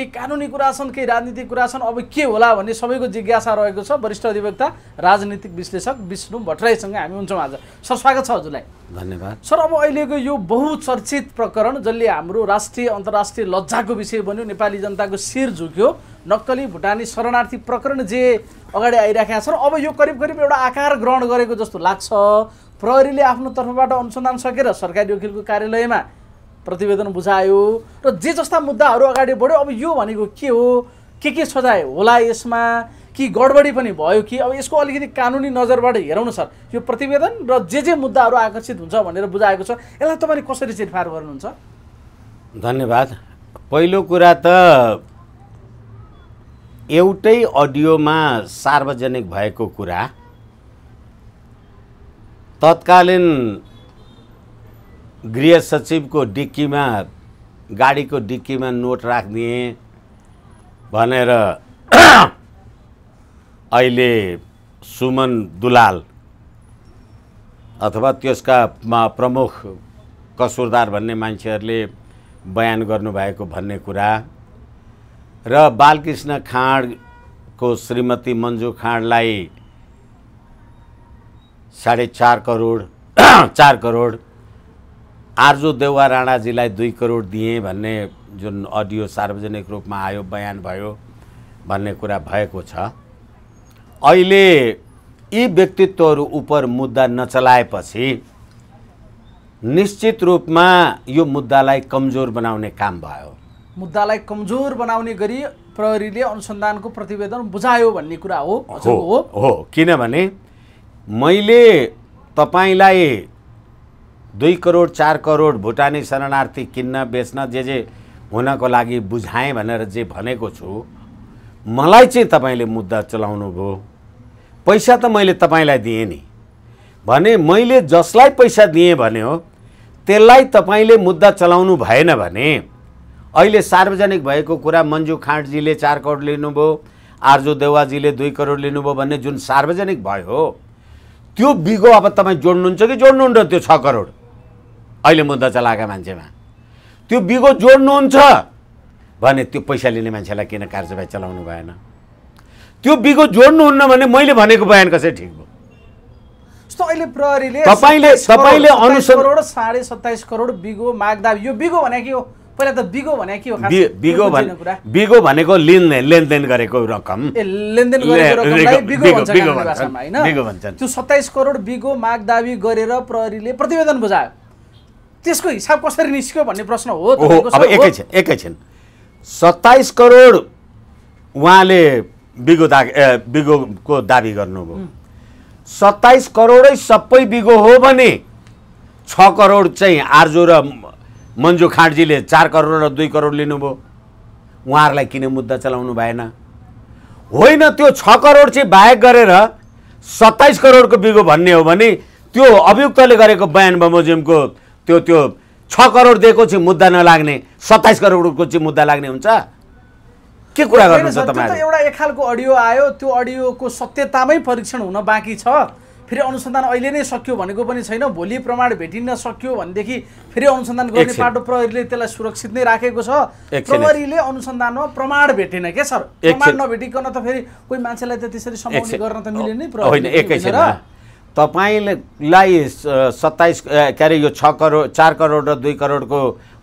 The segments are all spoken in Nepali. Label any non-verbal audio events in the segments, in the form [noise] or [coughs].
केही कानुनी कुरा छन् केही राजनीतिक कुरा छन् अब के होला भन्ने सबैको जिज्ञासा रहेको छ वरिष्ठ अधिवक्ता राजनीतिक विश्लेषक विष्णु भट्टराईसँग हामी हुन्छौँ आज सर स्वागत छ हजुरलाई धन्यवाद सर अब अहिलेको यो बहुचर्चित प्रकरण जसले हाम्रो राष्ट्रिय अन्तर्राष्ट्रिय लज्जाको विषय बन्यो नेपाली जनताको शिर झुक्यो नक्कली भुटानी शरणार्थी प्रकरण जे अगाडि आइराखेका छन् अब यो करिब करिब एउटा आकार ग्रहण गरेको जस्तो लाग्छ प्रहरीले आफ्नो तर्फबाट अनुसन्धान सकेर सरकारी वकिलको कार्यालयमा प्रतिवेदन बुझायो र जे जस्ता मुद्दाहरू अगाडि बढ्यो अब यो भनेको के हो के के सजाय होला यसमा कि गडबडी पनि भयो कि अब यसको अलिकति कानुनी नजरबाट हेरौँ न सर यो प्रतिवेदन र जे जे मुद्दाहरू आकर्षित हुन्छ भनेर बुझाएको छ यसलाई तपाईँले कसरी चिरफार गर्नुहुन्छ धन्यवाद पहिलो कुरा त एउटै अडियोमा सार्वजनिक भएको कुरा तत्कालीन गृह सचिवको डिक्कीमा गाडीको डिक्कीमा नोट राखिदिए भनेर [clears throat] अहिले सुमन दुलाल अथवा त्यसका प्रमुख कसुरदार भन्ने मान्छेहरूले बयान गर्नुभएको भन्ने कुरा र बालकृष्ण खाँडको श्रीमती मन्जु खाँडलाई साढे चार करोड [clears throat] चार करोड आर्जो देउवा राणाजीलाई दुई करोड दिएँ भन्ने जुन अडियो सार्वजनिक रूपमा आयो बयान भयो भन्ने कुरा भएको छ अहिले यी व्यक्तित्वहरू उप मुद्दा नचलाएपछि निश्चित रूपमा यो मुद्दालाई कमजोर बनाउने काम भयो मुद्दालाई कमजोर बनाउने गरी प्रहरीले अनुसन्धानको प्रतिवेदन बुझायो भन्ने कुरा हो हो हो किनभने मैले तपाईँलाई दुई करोड चार करोड भुटानी शरणार्थी किन्न बेच्न जे जे हुनको लागि बुझाएँ भनेर जे भनेको छु मलाई चाहिँ तपाईँले मुद्दा चलाउनु भयो पैसा त मैले तपाईँलाई दिएँ नि भने मैले जसलाई पैसा दिएँ भने हो त्यसलाई तपाईँले मुद्दा चलाउनु भएन भने अहिले सार्वजनिक भएको कुरा मन्जु खाँडजीले चार करोड लिनुभयो आर्जु देवाजीले दुई करोड लिनुभयो भन्ने जुन सार्वजनिक भयो त्यो बिगो अब तपाईँ जोड्नुहुन्छ कि जोड्नुहुन्न त्यो छ करोड अहिले मुद्दा चलाएका मान्छेमा त्यो बिगो जोड्नुहुन्छ भने त्यो पैसा लिने मान्छेलाई किन कार्यवाही चलाउनु भएन त्यो बिगो जोड्नुहुन्न भने मैले भनेको बयान कसरी ठिक भयो अहिले प्रहरीले तपाईँले तपाईँले अनुसन्धान साढे सत्ताइस करोड बिगो माग्दा यो बिगो भने के हो पहिला त बिगो भने के हो बिगो भने बिगो भनेको लेनदेन लेनदेन गरेको रकम लेनदेन गरेको रकमलाई बिगो त्यो सत्ताइस करोड बिगो माग दाबी गरेर प्रहरीले प्रतिवेदन बुझायो त्यसको हिसाब कसरी निस्क्यो भन्ने प्रश्न हो अब एकैछिन एकैछिन सत्ताइस करोड उहाँले बिगो दा बिगोको दाबी गर्नुभयो सत्ताइस करोडै सबै बिगो हो भने छ करोड चाहिँ आर्जो र मन्जु खाँडजीले चार करोड र दुई करोड लिनुभयो उहाँहरूलाई किन मुद्दा चलाउनु भएन होइन त्यो छ करोड चाहिँ बाहेक गरेर सत्ताइस करोडको बिगो भन्ने हो भने त्यो अभियुक्तले गरेको बयान बमोजिमको त्यो त्यो छ करोड दिएको चाहिँ मुद्दा नलाग्ने सत्ताइस करोडको चाहिँ मुद्दा लाग्ने हुन्छ के कुरा गर्नुहुन्छ तपाईँ एउटा एक खालको अडियो आयो त्यो अडियोको सत्यतामै परीक्षण हुन बाँकी छ फेरि अनुसन्धान अहिले नै सक्यो भनेको पनि छैन भोलि प्रमाण भेटिन सक्यो भनेदेखि फेरि अनुसन्धान गर्ने पाटो प्रहरीले त्यसलाई सुरक्षित नै राखेको छ प्रहरीले अनुसन्धानमा प्रमाण भेटेन क्या सर प्रमाण नभेटिकन त फेरि कोही मान्छेलाई त त्यसरी सम्झाउने गर्न त मिलेन नि प्रहरी तपाईँलाई सत्ताइस के अरे यो छ करोड चार करोड र दुई करोडको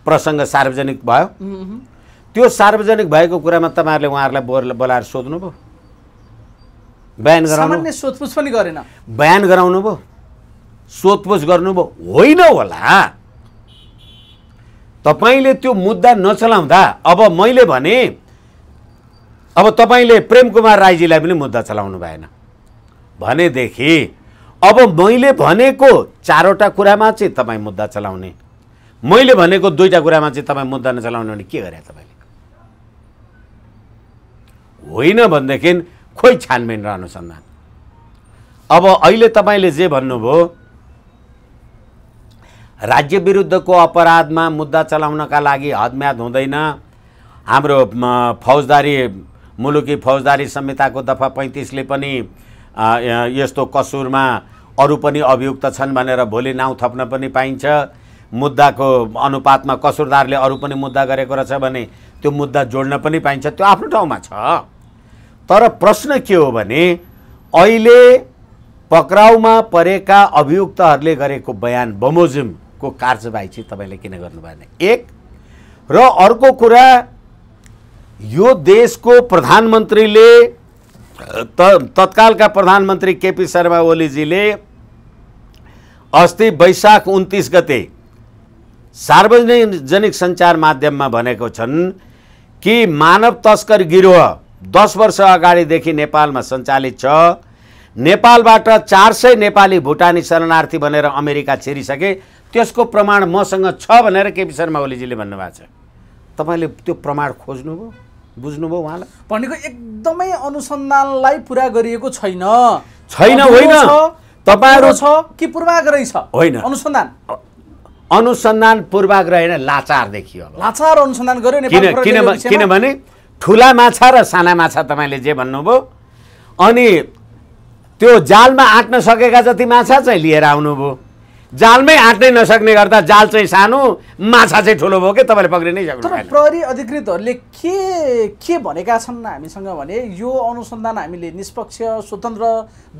प्रसङ्ग सार्वजनिक भयो त्यो सार्वजनिक भएको कुरामा तपाईँहरूले उहाँहरूलाई बोला बोलाएर सोध्नुभयो बयान गराउनु सोधपुछ पनि गरेन बयान गराउनु भयो सोधपुछ गर्नुभयो होइन होला तपाईँले त्यो मुद्दा नचलाउँदा अब मैले भने अब तपाईँले प्रेम कुमार राईजीलाई पनि मुद्दा चलाउनु भएन भनेदेखि अब मैले भनेको चारवटा कुरामा चाहिँ तपाईँ मुद्दा चलाउने मैले भनेको दुईवटा कुरामा चाहिँ तपाईँ मुद्दा नचलाउने भने के गरे तपाईँले होइन भनेदेखि खोइ छानबिन र अनुसन्धान अब अहिले तपाईँले जे भन्नुभयो राज्य विरुद्धको अपराधमा मुद्दा चलाउनका लागि हदम्याद हुँदैन हाम्रो फौजदारी मुलुकी फौजदारी संहिताको दफा पैँतिसले पनि यस्तो कसुरमा अरू पनि अभियुक्त छन् भनेर भोलि नाउँ थप्न पनि पाइन्छ मुद्दाको अनुपातमा कसुरदारले अरू पनि मुद्दा गरेको रहेछ भने त्यो मुद्दा जोड्न पनि पाइन्छ त्यो आफ्नो ठाउँमा छ तर प्रश्न के हो भने अहिले पक्राउमा परेका अभियुक्तहरूले गरेको बयान बमोजिमको कार्यवाही चाहिँ तपाईँले किन गर्नु भएन एक र अर्को कुरा यो देशको प्रधानमन्त्रीले तत्कालका प्रधानमन्त्री केपी शर्मा ओलीजीले अस्ति वैशाख उन्तिस गते सार्वजनिक सञ्चार माध्यममा भनेको छन् कि मानव तस्कर गिरोह दस वर्ष अगाडिदेखि नेपालमा सञ्चालित छ नेपालबाट चार सय नेपाली भुटानी शरणार्थी भनेर अमेरिका छिरिसके त्यसको प्रमाण मसँग छ भनेर केपी शर्मा ओलीजीले भन्नुभएको छ तपाईँले त्यो प्रमाण खोज्नुभयो बुझ्नुभयो उहाँलाई भनेको एकदमै अनुसन्धानलाई पुरा गरिएको छैन छैन होइन तपाईँहरू छ कि पूर्वाग्रही छ होइन अनुसन्धान अनुसन्धान पूर्वाग्रह होइन लाचार देखियो लाचार अनुसन्धान गर्यो किनभने ठुला माछा र साना माछा तपाईँले जे भन्नुभयो अनि त्यो जालमा आँट्न सकेका जति माछा चाहिँ लिएर आउनुभयो जालमै आँट्नै नसक्ने गर्दा जाल चाहिँ सानो माछा चाहिँ ठुलो भयो कि तपाईँले पक्रिनै सक्नु तर प्रहरी अधिकृतहरूले के के भनेका छन् हामीसँग भने यो अनुसन्धान हामीले निष्पक्ष स्वतन्त्र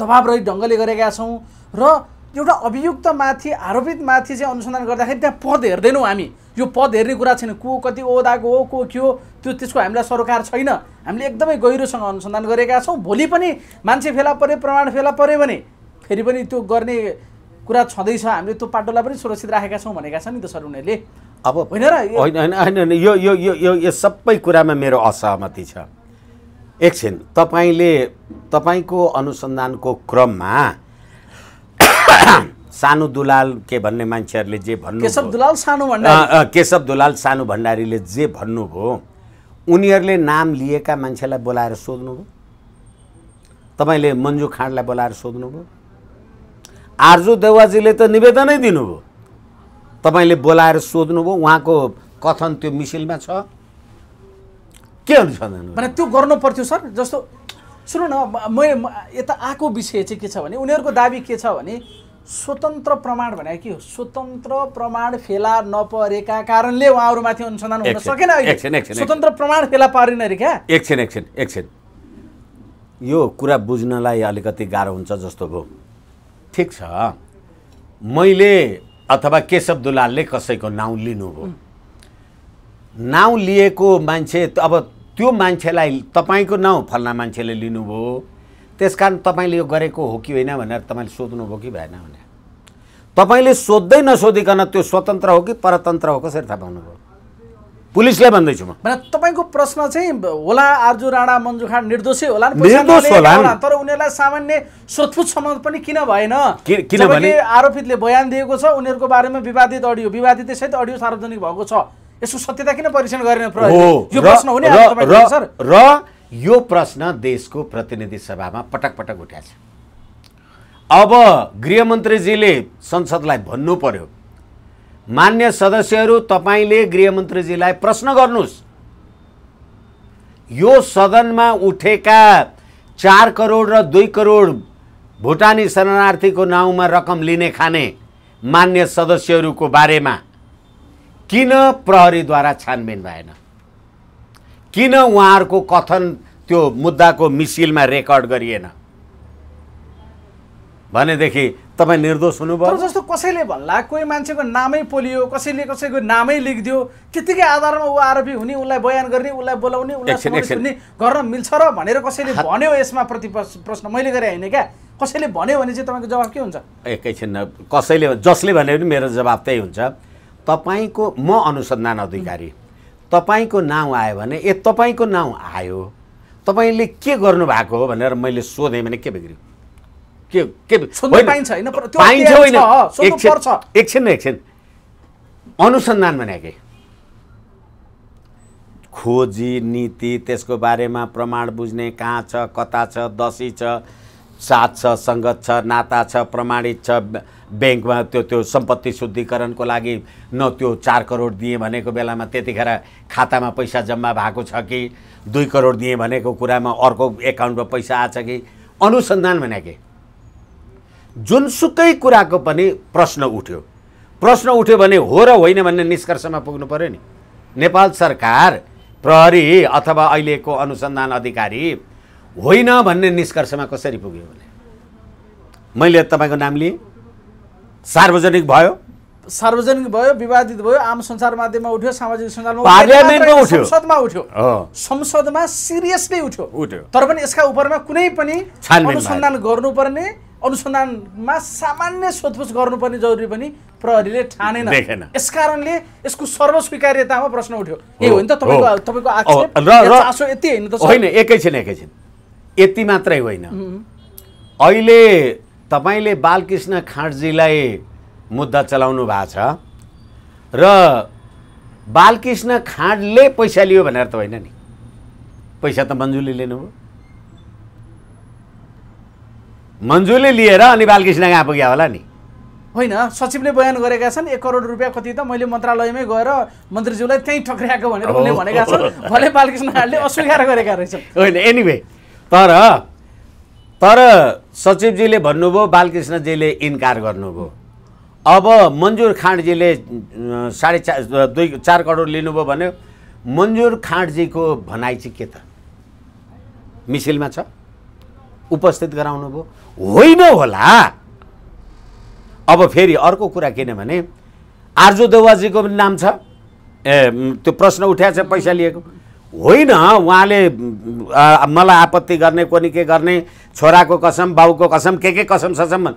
दबावरहित ढङ्गले गरेका छौँ र एउटा अभियुक्त माथि आरोपित माथि चाहिँ अनुसन्धान गर्दाखेरि त्यहाँ पद हेर्दैनौँ हामी यो पद हेर्ने कुरा छैन को कति ओदाको हो को के हो त्यो त्यसको हामीलाई सरोकार छैन हामीले एकदमै गहिरोसँग अनुसन्धान गरेका छौँ भोलि पनि मान्छे फेला पऱ्यो प्रमाण फेला पऱ्यो भने फेरि पनि त्यो गर्ने कुरा छँदैछ हामीले त्यो पाटोलाई पनि सुरक्षित राखेका छौँ भनेका छन् नि त सर उनीहरूले अब होइन र होइन होइन होइन यो यो यो यो सबै कुरामा मेरो असहमति छ एकछिन तपाईँले तपाईँको अनुसन्धानको क्रममा [coughs] सानो दुलाल के भन्ने मान्छेहरूले जे भन्नु केशव दुलाल सानो भण्डारी केशव दुलाल सानो भण्डारीले जे भन्नुभयो उनीहरूले नाम लिएका मान्छेलाई बोलाएर सोध्नुभयो तपाईँले मन्जु खाँडलाई बोलाएर सोध्नुभयो आर्जु देवाजीले त निवेदनै दिनुभयो तपाईँले बोलाएर सोध्नुभयो उहाँको कथन त्यो मिसिलमा छ के हुन्छ भने त्यो गर्नु पर्थ्यो सर जस्तो सुन न मैले यता आएको विषय चाहिँ के छ भने उनीहरूको दाबी के छ भने स्वतन्त्र प्रमाण भने के हो स्वतन्त्र प्रमाण फेला नपरेका कारणले उहाँहरूमाथि अनुसन्धान हुन सकेन स्वतन्त्र प्रमाण फेला पारेन अरे क्या एकछिन एकछिन एकछिन यो कुरा बुझ्नलाई अलिकति गाह्रो हुन्छ जस्तो भयो ठिक छ मैले अथवा केशव दुलालले कसैको नाउँ लिनुभयो नाउँ लिएको मान्छे अब त्यो मान्छेलाई तपाईँको नाउँ फल्ना मान्छेले लिनुभयो त्यस कारण तपाईँले यो गरेको हो कि होइन भनेर तपाईँले सोध्नुभयो कि भएन भनेर तपाईँले सोध्दै नसोधिकन त्यो स्वतन्त्र हो कि परतन्त्र हो कसरी थाहा पाउनुभयो पुलिसलाई भन्दैछु म तपाईँको प्रश्न चाहिँ होला आर्जु राणा मन्जु खान निर्दोषै होला तर उनीहरूलाई सामान्य सोधपुछ सम्बन्ध पनि किन भएन किनभने आरोपितले बयान दिएको छ उनीहरूको बारेमा विवादित अडियो विवादित सहित अडियो सार्वजनिक भएको छ यसको सत्यता किन परीक्षण गरेन यो र यो प्रश्न देशको प्रतिनिधि सभामा पटक पटक उठाएको छ अब गृहमन्त्रीजीले संसदलाई भन्नु पर्यो मान्य सदस्यहरू तपाईँले गृहमन्त्रीजीलाई प्रश्न गर्नुहोस् यो सदनमा उठेका चार करोड र दुई करोड भुटानी शरणार्थीको नाउँमा रकम लिने खाने मान्य सदस्यहरूको बारेमा किन प्रहरीद्वारा छानबिन भएन किन उहाँहरूको कथन त्यो मुद्दाको मिसिलमा रेकर्ड गरिएन भनेदेखि तपाईँ निर्दोष हुनुभयो जस्तो कसैले भन्ला कोही मान्छेको नामै पोलियो कसैले कसैको नामै लेखिदियो त्यतिकै आधारमा ऊ आरोपी हुने उसलाई बयान गर्ने उसलाई बोलाउने उसलाई सुन्ने गर्न मिल्छ र भनेर कसैले भन्यो यसमा प्रति प्रश्न मैले गरेँ होइन क्या कसैले भन्यो भने चाहिँ तपाईँको जवाब के हुन्छ एकैछिन कसैले जसले भन्यो भने मेरो जवाब त्यही हुन्छ तपाईँको म अनुसन्धान अधिकारी तपाईँको नाउँ आयो भने ए तपाईँको नाउँ आयो तपाईँले के गर्नुभएको हो भनेर मैले सोधेँ भने के बिग्रियो के के पाइन्छ होइन एकछिन न एकछिन अनुसन्धानमा के खोजी नीति त्यसको बारेमा प्रमाण बुझ्ने कहाँ छ कता छ दसी छ साथ छ सङ्गत छ नाता छ प्रमाणित छ ब्याङ्कमा त्यो त्यो सम्पत्ति शुद्धिकरणको लागि न त्यो चार करोड दिएँ भनेको बेलामा त्यतिखेर खातामा पैसा जम्मा भएको छ कि दुई करोड दिएँ भनेको कुरामा अर्को एकाउन्टमा पैसा आएछ कि अनुसन्धान भने के जुनसुकै कुराको पनि प्रश्न उठ्यो प्रश्न उठ्यो भने हो र होइन भन्ने निष्कर्षमा पुग्नु पऱ्यो नि नेपाल सरकार प्रहरी अथवा अहिलेको अनुसन्धान अधिकारी होइन भन्ने निष्कर्षमा कसरी पुग्यो भने मैले तपाईँको नाम लिएँ सार्वजनिक भयो सार्वजनिक भयो विवादित भयो आम संसार माध्यममा उठ्यो सामाजिक सञ्जालमा संसदमा उठ्यो संसदमा सिरियसली उठ्यो उठ्यो तर पनि यसका उपरमा कुनै पनि अनुसन्धान गर्नुपर्ने अनुसन्धानमा सामान्य सोधपुछ गर्नुपर्ने जरुरी पनि प्रहरीले ठानेन यसकारणले यसको सर्वस्वीकार्यतामा प्रश्न उठ्यो के हो नि त तपाईँको तपाईँको आक्षेप यति होइन त होइन एकैछिन एकैछिन यति मात्रै होइन अहिले तपाईँले बालकृष्ण खाँडजीलाई मुद्दा चलाउनु भएको छ र बालकृष्ण खाँडले पैसा लियो भनेर त होइन नि पैसा त मन्जुली लिनुभयो मन्जुले लिएर अनि बालकृष्ण कहाँ पुग्यो होला नि होइन सचिवले बयान गरेका छन् एक करोड रुपियाँ कति त मैले मन्त्रालयमै गएर मन्त्रीज्यूलाई त्यहीँ ठक्र्याएको भनेर उनले भनेका छन् भले बालकृष्ण खाँडले अस्वीकार गरेका रहेछन् होइन एनिवे तर तर सचिवजीले भन्नुभयो बालकृष्णजीले इन्कार गर्नुभयो अब मन्जुर खाँडजीले साढे चार दुई चार करोड लिनुभयो भन्यो मन्जुर खाँडजीको भनाइ चाहिँ के त मिसिलमा छ उपस्थित गराउनु भयो होइन होला अब फेरि अर्को कुरा किनभने आर्जु देवाजीको पनि नाम छ ए त्यो प्रश्न उठाएको छ पैसा लिएको होइन उहाँले मलाई आपत्ति गर्ने कोनि के गर्ने छोराको कसम बाउको कसम के के कसम ससम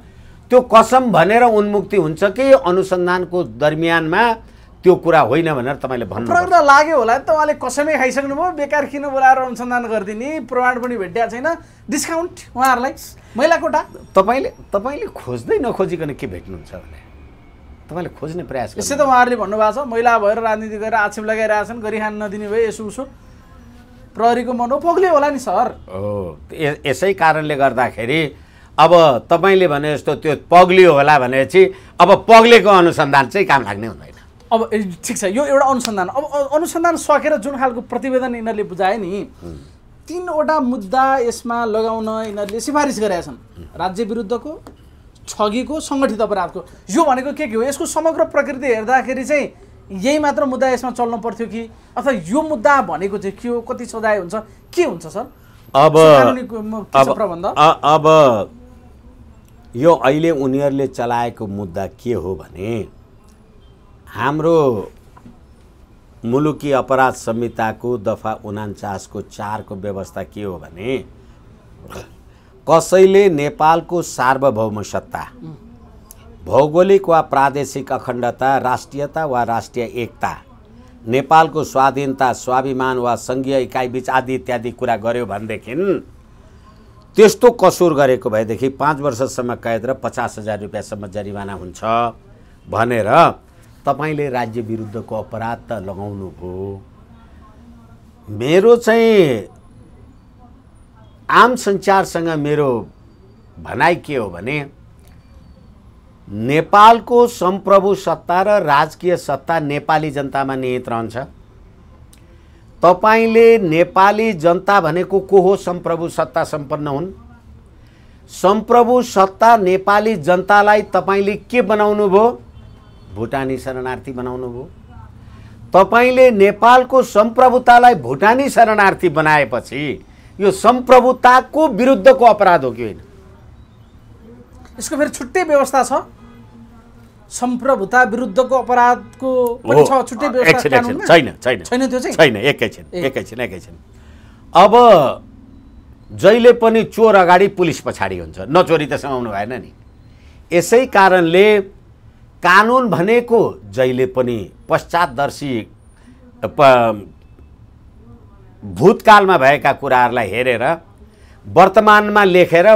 त्यो कसम भनेर उन्मुक्ति हुन्छ कि अनुसन्धानको दरमियानमा त्यो कुरा होइन भनेर तपाईँले भन्नु प्रहरी लाग्यो होला नि त उहाँले कसमै खाइसक्नुभयो बेकार किन बोलाएर अनुसन्धान गरिदिने प्रमाण पनि भेटिया छैन डिस्काउन्ट उहाँहरूलाई मैला कोटा तपाईँले तपाईँले खोज्दै नखोजिकन के भेट्नुहुन्छ भने तपाईँले खोज्ने प्रयास यसै त उहाँहरूले भन्नुभएको छ मैला भएर राजनीति गरेर आक्षेप लगाइरहेछन् गरिखान नदिने भयो यसो उसो प्रहरीको मनो पोग्ले होला नि सर हो यसै कारणले गर्दाखेरि अब तपाईँले भने जस्तो त्यो पग्लियो होला भनेपछि अब पग्लेको अनुसन्धान चाहिँ काम लाग्ने हुँदैन अब ठिक छ यो एउटा अनुसन्धान अब अनुसन्धान सकेर जुन खालको प्रतिवेदन यिनीहरूले बुझाए नि तिनवटा मुद्दा यसमा लगाउन यिनीहरूले सिफारिस गरेका छन् राज्य विरुद्धको ठगीको सङ्गठित अपराधको यो भनेको के के हो यसको समग्र प्रकृति हेर्दाखेरि चाहिँ यही मात्र मुद्दा यसमा चल्नु पर्थ्यो कि अथवा यो मुद्दा भनेको चाहिँ के हो कति सजाय हुन्छ के हुन्छ सर अब प्रबन्ध अब यो अहिले उनीहरूले चलाएको मुद्दा के हो भने हाम्रो मुलुकी अपराध संहिताको दफा उनान्चासको चारको व्यवस्था के हो भने कसैले नेपालको सार्वभौम सत्ता भौगोलिक वा प्रादेशिक अखण्डता राष्ट्रियता वा राष्ट्रिय एकता नेपालको स्वाधीनता स्वाभिमान वा सङ्घीय इकाइबिच आदि इत्यादि कुरा गर्यो भनेदेखि त्यस्तो कसुर गरेको भएदेखि पाँच वर्षसम्म कैद र पचास हजार रुपियाँसम्म जरिवाना हुन्छ भनेर तपाईँले राज्य विरुद्धको अपराध त लगाउनु लगाउनुभयो मेरो चाहिँ आम सञ्चारसँग मेरो भनाइ के हो भने नेपालको सम्प्रभु सत्ता र राजकीय सत्ता नेपाली जनतामा निहित रहन्छ तपाईँले नेपाली जनता भनेको को हो सम्प्रभु सत्ता सम्पन्न हुन् सम्प्रभु सत्ता नेपाली जनतालाई तपाईँले के बनाउनु भयो भुटानी शरणार्थी बनाउनु भयो तपाईँले नेपालको सम्प्रभुतालाई भुटानी शरणार्थी बनाएपछि यो सम्प्रभुताको विरुद्धको अपराध हो कि होइन यसको फेरि छुट्टै व्यवस्था छ सम्प्रभुता विरुद्धको अपराधको छुट्टै छैन छैन एकैछिन एकैछिन एकैछिन अब जहिले पनि चोर अगाडि पुलिस पछाडि हुन्छ नचोरी त समाउनु भएन नि यसै कारणले कानुन भनेको जहिले पनि पश्चातदर्शी भूतकालमा भएका कुराहरूलाई हेरेर वर्तमानमा लेखेर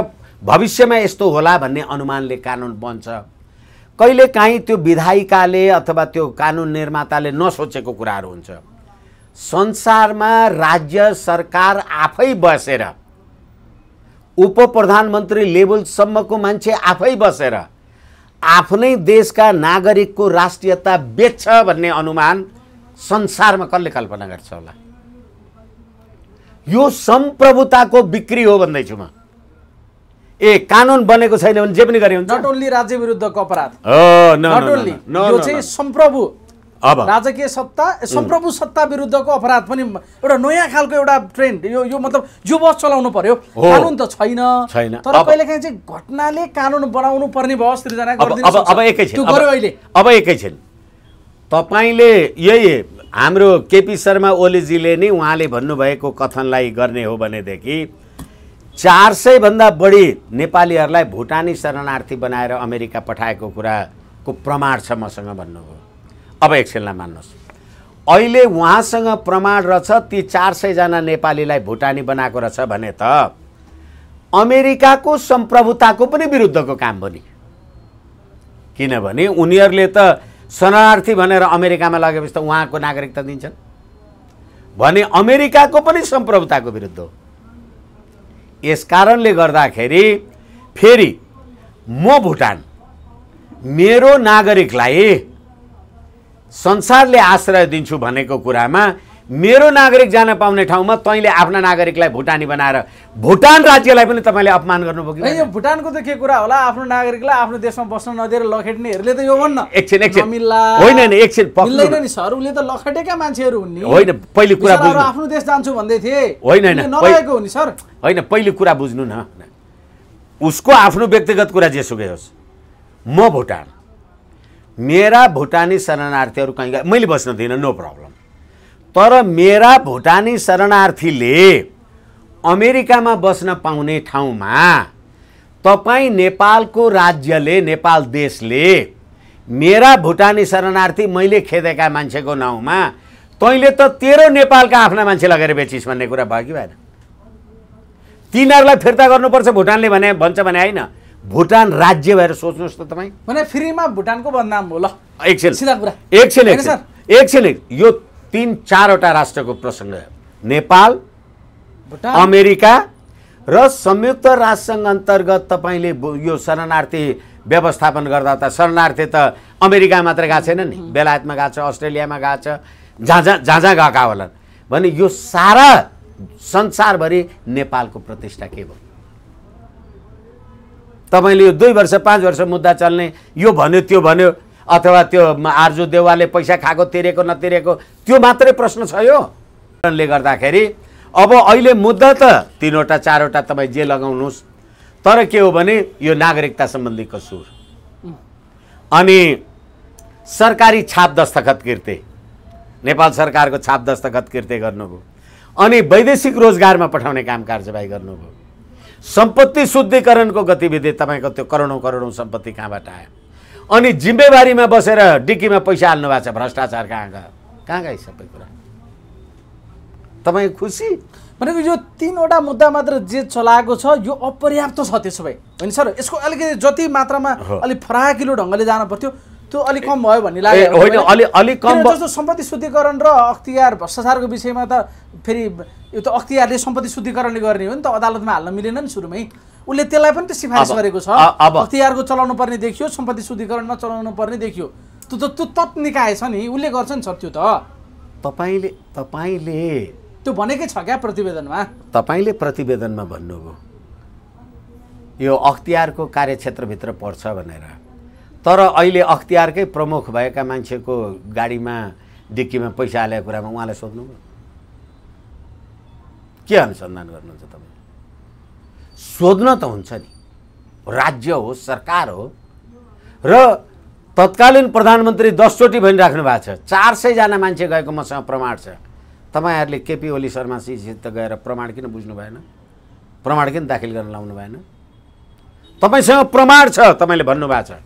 भविष्यमा यस्तो होला भन्ने अनुमानले कानुन बन्छ कहिलेकाहीँ त्यो विधायिकाले अथवा त्यो कानुन निर्माताले नसोचेको कुराहरू हुन्छ संसारमा राज्य सरकार आफै बसेर उप प्रधानमन्त्री लेभलसम्मको मान्छे आफै बसेर आफ्नै देशका नागरिकको राष्ट्रियता बेच्छ भन्ने अनुमान संसारमा कसले कल्पना गर्छ होला यो सम्प्रभुताको बिक्री हो भन्दैछु म ए कानुन बनेको छैन भने जे पनि गरे हुन्छ नट ओन्ली राज्य विरुद्धको अपराध अब राजकीय सत्ता सम्प्रभु सत्ता विरुद्धको अपराध पनि एउटा नयाँ खालको एउटा ट्रेन्ड यो यो मतलब जो बस चलाउनु पर्यो कानुन त छैन छैन तर कहिलेकाहीँ चाहिँ घटनाले कानुन बनाउनु पर्ने भयो सृजना अब एकैछिन अहिले अब एकैछिन तपाईँले यही हाम्रो केपी शर्मा ओलीजीले नै उहाँले भन्नुभएको कथनलाई गर्ने हो भनेदेखि चार भन्दा बढी नेपालीहरूलाई भुटानी शरणार्थी बनाएर अमेरिका पठाएको कुराको प्रमाण छ मसँग भन्नुभयो अब एकछिनलाई मान्नुहोस् अहिले उहाँसँग प्रमाण रहेछ ती चार सयजना नेपालीलाई भुटानी बनाएको रहेछ भने त अमेरिकाको सम्प्रभुताको पनि विरुद्धको काम हो नि किनभने उनीहरूले त शरणार्थी भनेर अमेरिकामा लगेपछि त उहाँको नागरिकता दिन्छन् भने अमेरिकाको पनि सम्प्रभुताको विरुद्ध हो यस कारणले गर्दाखेरि फेरि म भुटान मेरो नागरिकलाई संसारले आश्रय दिन्छु भनेको कुरामा मेरो नागरिक जान पाउने ठाउँमा तैँले आफ्ना नागरिकलाई भुटानी बनाएर भुटान राज्यलाई पनि तपाईँले अपमान गर्नुभयो कि यो भुटानको त के कुरा होला आफ्नो नागरिकलाई आफ्नो देशमा बस्न नदिएर लखेट्नेहरूले त यो भन्न एकछिन एकछिन होइन एकछिन मिल्दैन नि सर उसले त लखेटेका मान्छेहरू हुन् होइन पहिले कुरा बुझ्नु आफ्नो देश जान्छु भन्दै थिए होइन होइन नरहेको हो नि सर होइन पहिले कुरा बुझ्नु न उसको आफ्नो व्यक्तिगत कुरा जेसुकै होस् म भुटान मेरा भुटानी शरणार्थीहरू कहीँ गए मैले बस्न दिइनँ नो प्रब्लम तर मेरा भुटानी शरणार्थीले अमेरिकामा बस्न पाउने ठाउँमा तपाईँ नेपालको राज्यले नेपाल देशले मेरा भुटानी शरणार्थी मैले खेदेका मान्छेको नाउँमा तैँले त तेरो नेपालका आफ्ना मान्छे लगेर बेचिस् भन्ने कुरा भयो कि भएन तिनीहरूलाई फिर्ता गर्नुपर्छ भुटानले भने भन्छ भने होइन भुटान राज्य भएर सोच्नुहोस् त तपाईँ भने फ्रीमा भुटानको बदनाम हो ल एकछिन कुरा एकछिन एकछिन यो तिन चारवटा राष्ट्रको प्रसङ्ग नेपाल भुटान अमेरिका र संयुक्त राष्ट्रसङ्घ अन्तर्गत तपाईँले यो शरणार्थी व्यवस्थापन गर्दा त शरणार्थी त अमेरिका मात्र गएको छैन नि बेलायतमा गएको छ अस्ट्रेलियामा गएको छ जहाँ जहाँ जहाँ जहाँ गएका होलान् भने यो सारा संसारभरि नेपालको प्रतिष्ठा के भयो तपाईँले यो दुई वर्ष पाँच वर्ष मुद्दा चल्ने यो भन्यो त्यो भन्यो अथवा त्यो आर्जु देवालले पैसा खाएको तिरेको नतिरेको त्यो मात्रै प्रश्न छ यो कारणले गर्दाखेरि अब अहिले मुद्दा त तिनवटा चारवटा तपाईँ जे लगाउनुहोस् तर के हो भने यो नागरिकता सम्बन्धी कसुर अनि सरकारी छाप दस्तखत किर्ते नेपाल सरकारको छाप दस्तखत किर्ते गर्नुभयो अनि वैदेशिक रोजगारमा पठाउने काम कार्यवाही गर्नुभयो सम्पत्ति शुद्धिकरणको गतिविधि तपाईँको त्यो करोडौँ करोडौँ सम्पत्ति कहाँबाट आयो अनि जिम्मेवारीमा बसेर डिक्कीमा पैसा हाल्नु भएको छ भ्रष्टाचार कहाँ गयो कहाँ गयो सबै कुरा तपाईँ खुसी भनेको यो तिनवटा मुद्दा मात्र जे चलाएको छ यो अपर्याप्त छ त्यसो भए होइन सर यसको अलिकति जति मात्रामा अलिक फराकिलो ढङ्गले जानु पर्थ्यो त्यो अलिक कम भयो भन्ने लाग्यो होइन अलिक अलिक कम जस्तो सम्पत्ति शुद्धिकरण र अख्तियार भ्रष्टाचारको विषयमा त फेरि यो त अख्तियारले सम्पत्ति शुद्धिकरणले गर्ने हो नि त अदालतमा हाल्न मिलेन नि सुरुमै उसले त्यसलाई पनि त सिफारिस गरेको छ अख्तियारको चलाउनु पर्ने देखियो सम्पत्ति शुद्धिकरणमा चलाउनु पर्ने देखियो त्यो त त्यो तत् निकाय छ नि उसले गर्छ नि सर त्यो त तपाईँले तपाईँले त्यो भनेकै छ क्या प्रतिवेदनमा तपाईँले प्रतिवेदनमा भन्नुभयो यो अख्तियारको कार्यक्षेत्रभित्र पर्छ भनेर तर अहिले अख्तियारकै प्रमुख भएका मान्छेको गाडीमा डिक्कीमा पैसा हालेको कुरामा उहाँलाई सोध्नुभयो के अनुसन्धान गर्नुहुन्छ तपाईँ सोध्न त हुन्छ नि राज्य हो सरकार हो र तत्कालीन प्रधानमन्त्री दसचोटि भनिराख्नु भएको छ चार सयजना मान्छे गएको मसँग प्रमाण छ तपाईँहरूले केपी ओली शर्मा सिंहसित गएर प्रमाण किन बुझ्नु भएन प्रमाण किन दाखिल गर्न लाउनु भएन तपाईँसँग प्रमाण छ तपाईँले भन्नुभएको छ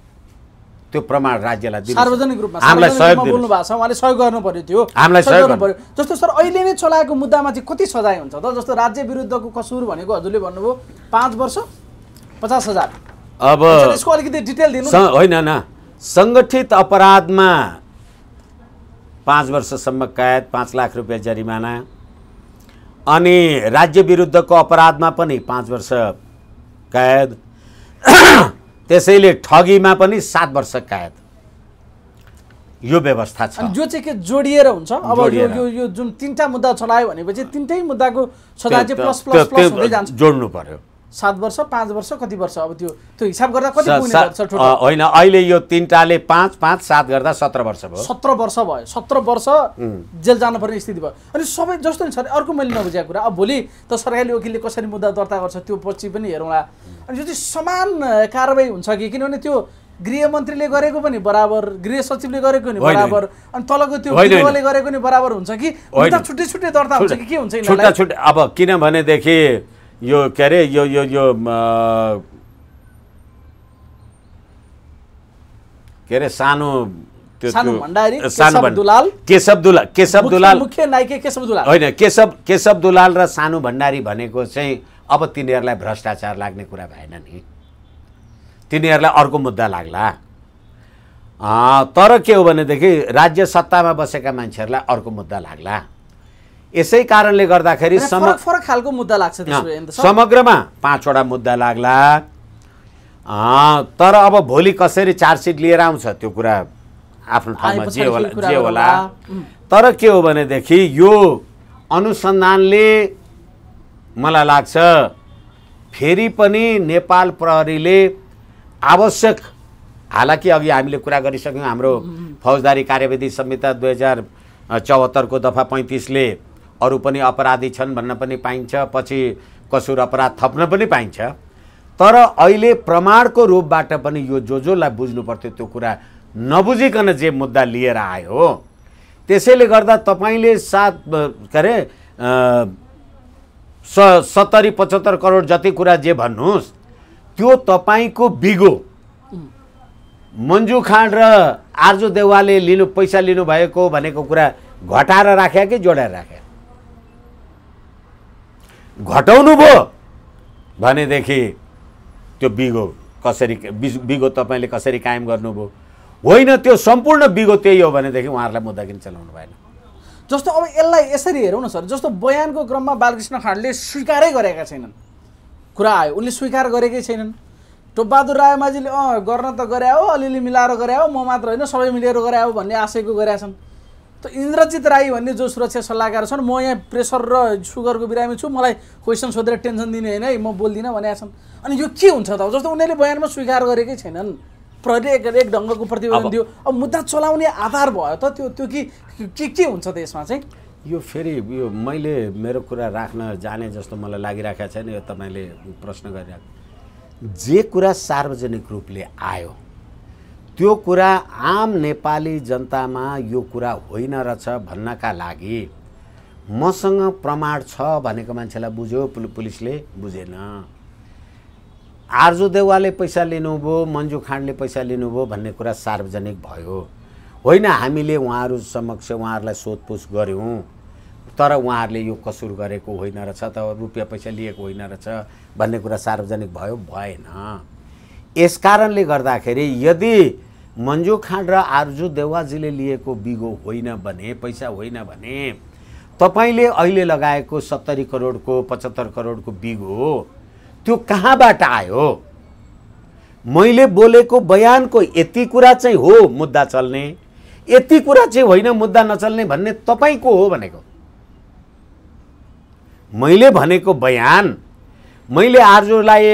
त्यो प्रमाण राज्यलाई दिनु सार्वजनिक रूपमा हामीलाई सहयोग बोल्नु भएको छ उहाँले सहयोग गर्नु पर्यो त्यो हामीलाई सहयोग गर्नु पर्यो जस्तो सर अहिले नै चलाएको मुद्दामा चाहिँ कति सजाय हुन्छ त जस्तो राज्य विरुद्धको कसुर भनेको हजुरले भन्नुभयो पाँच वर्ष पचास हजार अब यसको अलिकति डिटेल दिनु होइन न सङ्गठित अपराधमा पाँच वर्षसम्म कायद पाँच लाख रुपियाँ जरिमाना अनि राज्य विरुद्धको अपराधमा पनि पाँच वर्ष कायद त्यसैले ठगीमा पनि सात वर्ष कायद यो व्यवस्था छ जो चाहिँ के जोडिएर हुन्छ अब यो यो जुन तिनवटा मुद्दा चलायो भनेपछि तिनटै मुद्दाको सजाय प्लस प्लस हुँदै जान्छ जोड्नु पर्यो सात वर्ष पाँच वर्ष कति वर्ष अब त्यो त्यो हिसाब गर्दा कति होइन अहिले यो तिनवटाले पाँच पाँच सात गर्दा सत्र वर्ष भयो सत्र वर्ष भयो सत्र वर्ष जेल जानुपर्ने स्थिति भयो अनि सबै जस्तो नि सर अर्को मैले नबुझेको कुरा अब भोलि त सरकारी वकिलले कसरी मुद्दा दर्ता गर्छ त्यो पछि पनि हेरौँला अनि यो समान कारवाही हुन्छ कि किनभने त्यो गृहमन्त्रीले गरेको पनि बराबर गृह सचिवले गरेको नि बराबर अनि तलको त्यो गृहले गरेको नि बराबर हुन्छ कि छुट्टै छुट्टै दर्ता हुन्छ कि के हुन्छ अब किनभनेदेखि यो के अरे यो यो यो के अरे सानो दुलाल दुलाल दुलाल होइन केशव केशव दुलाल र सानो भण्डारी भनेको चाहिँ अब तिनीहरूलाई भ्रष्टाचार लाग्ने कुरा भएन नि तिनीहरूलाई अर्को मुद्दा लाग्ला तर के हो भनेदेखि राज्य सत्तामा बसेका मान्छेहरूलाई अर्को मुद्दा लाग्ला यसै कारणले गर्दाखेरि फरक खालको मुद्दा लाग्छ समग्रमा पाँचवटा मुद्दा लाग्ला तर अब भोलि कसरी चार्जसिट लिएर आउँछ त्यो कुरा आफ्नो ठाउँमा जे होला जे होला तर के हो भनेदेखि यो अनुसन्धानले मलाई लाग्छ फेरि पनि नेपाल प्रहरीले आवश्यक हालाकि अघि हामीले कुरा गरिसक्यौँ हाम्रो फौजदारी कार्यविधि संहिता दुई हजार चौहत्तरको दफा पैँतिसले अरू पनि अपराधी छन् भन्न पनि पाइन्छ पछि कसुर अपराध थप्न पनि पाइन्छ तर अहिले प्रमाणको रूपबाट पनि यो जो जोलाई बुझ्नु पर्थ्यो त्यो कुरा नबुझिकन जे मुद्दा लिएर आयो त्यसैले गर्दा तपाईँले सात के अरे स सत्तरी पचहत्तर करोड जति कुरा जे भन्नुहोस् त्यो तपाईँको बिगो मन्जु खाँड र आर्जु देवालले लिनु पैसा लिनुभएको भनेको कुरा घटाएर राख्या कि जोडाएर राख्या घटाउनु भयो भनेदेखि त्यो बिगो कसरी बिगो तपाईँले कसरी कायम गर्नुभयो होइन त्यो सम्पूर्ण बिगो त्यही हो भनेदेखि उहाँहरूलाई मुद्दा किन चलाउनु भएन जस्तो अब यसलाई यसरी हेरौँ न सर जस्तो बयानको क्रममा बालकृष्ण खाँडले स्वीकारै गरेका छैनन् कुरा आयो उनले स्वीकार गरेकै छैनन् टोपबहादुर रायमाझीले अँ गर्न त गरे हो अलिअलि मिलाएर गरे हो म मात्र होइन सबै मिलेर गरे हो भन्ने आशयको गरेका छन् त इन्द्रजित राई भन्ने जो सुरक्षा सल्लाहकार छन् म यहाँ प्रेसर र सुगरको बिरामी छु मलाई क्वेसन सोधेर टेन्सन दिने होइन है म बोल्दिनँ भनेका छन् अनि यो के हुन्छ त जस्तो उनीहरूले बयानमा स्वीकार गरेकै छैनन् प्रत्येक एक ढङ्गको प्रतिवेदन दियो अब मुद्दा चलाउने आधार भयो त त्यो त्यो कि के हुन्छ त यसमा चाहिँ यो फेरि यो मैले मेरो कुरा राख्न जाने जस्तो मलाई लागिरहेको छैन यो तपाईँले प्रश्न गरिरहेको जे कुरा सार्वजनिक रूपले आयो त्यो कुरा आम नेपाली जनतामा यो कुरा होइन रहेछ भन्नका लागि मसँग प्रमाण छ भनेको मान्छेलाई बुझ्यो पुल पुलिसले बुझेन आर्जु देवालले पैसा लिनुभयो मन्जु खाँडले पैसा लिनुभयो भन्ने कुरा सार्वजनिक भयो होइन हामीले उहाँहरू समक्ष उहाँहरूलाई सोधपुछ गऱ्यौँ तर उहाँहरूले यो कसुर गरेको होइन रहेछ त रुपियाँ पैसा लिएको होइन रहेछ भन्ने कुरा सार्वजनिक भयो भएन यस कारणले गर्दाखेरि यदि मन्जु खाँड र आर्जु देवाजीले लिएको बिगो होइन भने पैसा होइन भने तपाईँले अहिले लगाएको सत्तरी करोडको पचहत्तर करोडको बिगो त्यो कहाँबाट आयो मैले बोलेको बयानको यति कुरा चाहिँ हो मुद्दा चल्ने यति कुरा चाहिँ होइन मुद्दा नचल्ने भन्ने तपाईँको हो भनेको मैले भनेको बयान मैले आर्जुलाई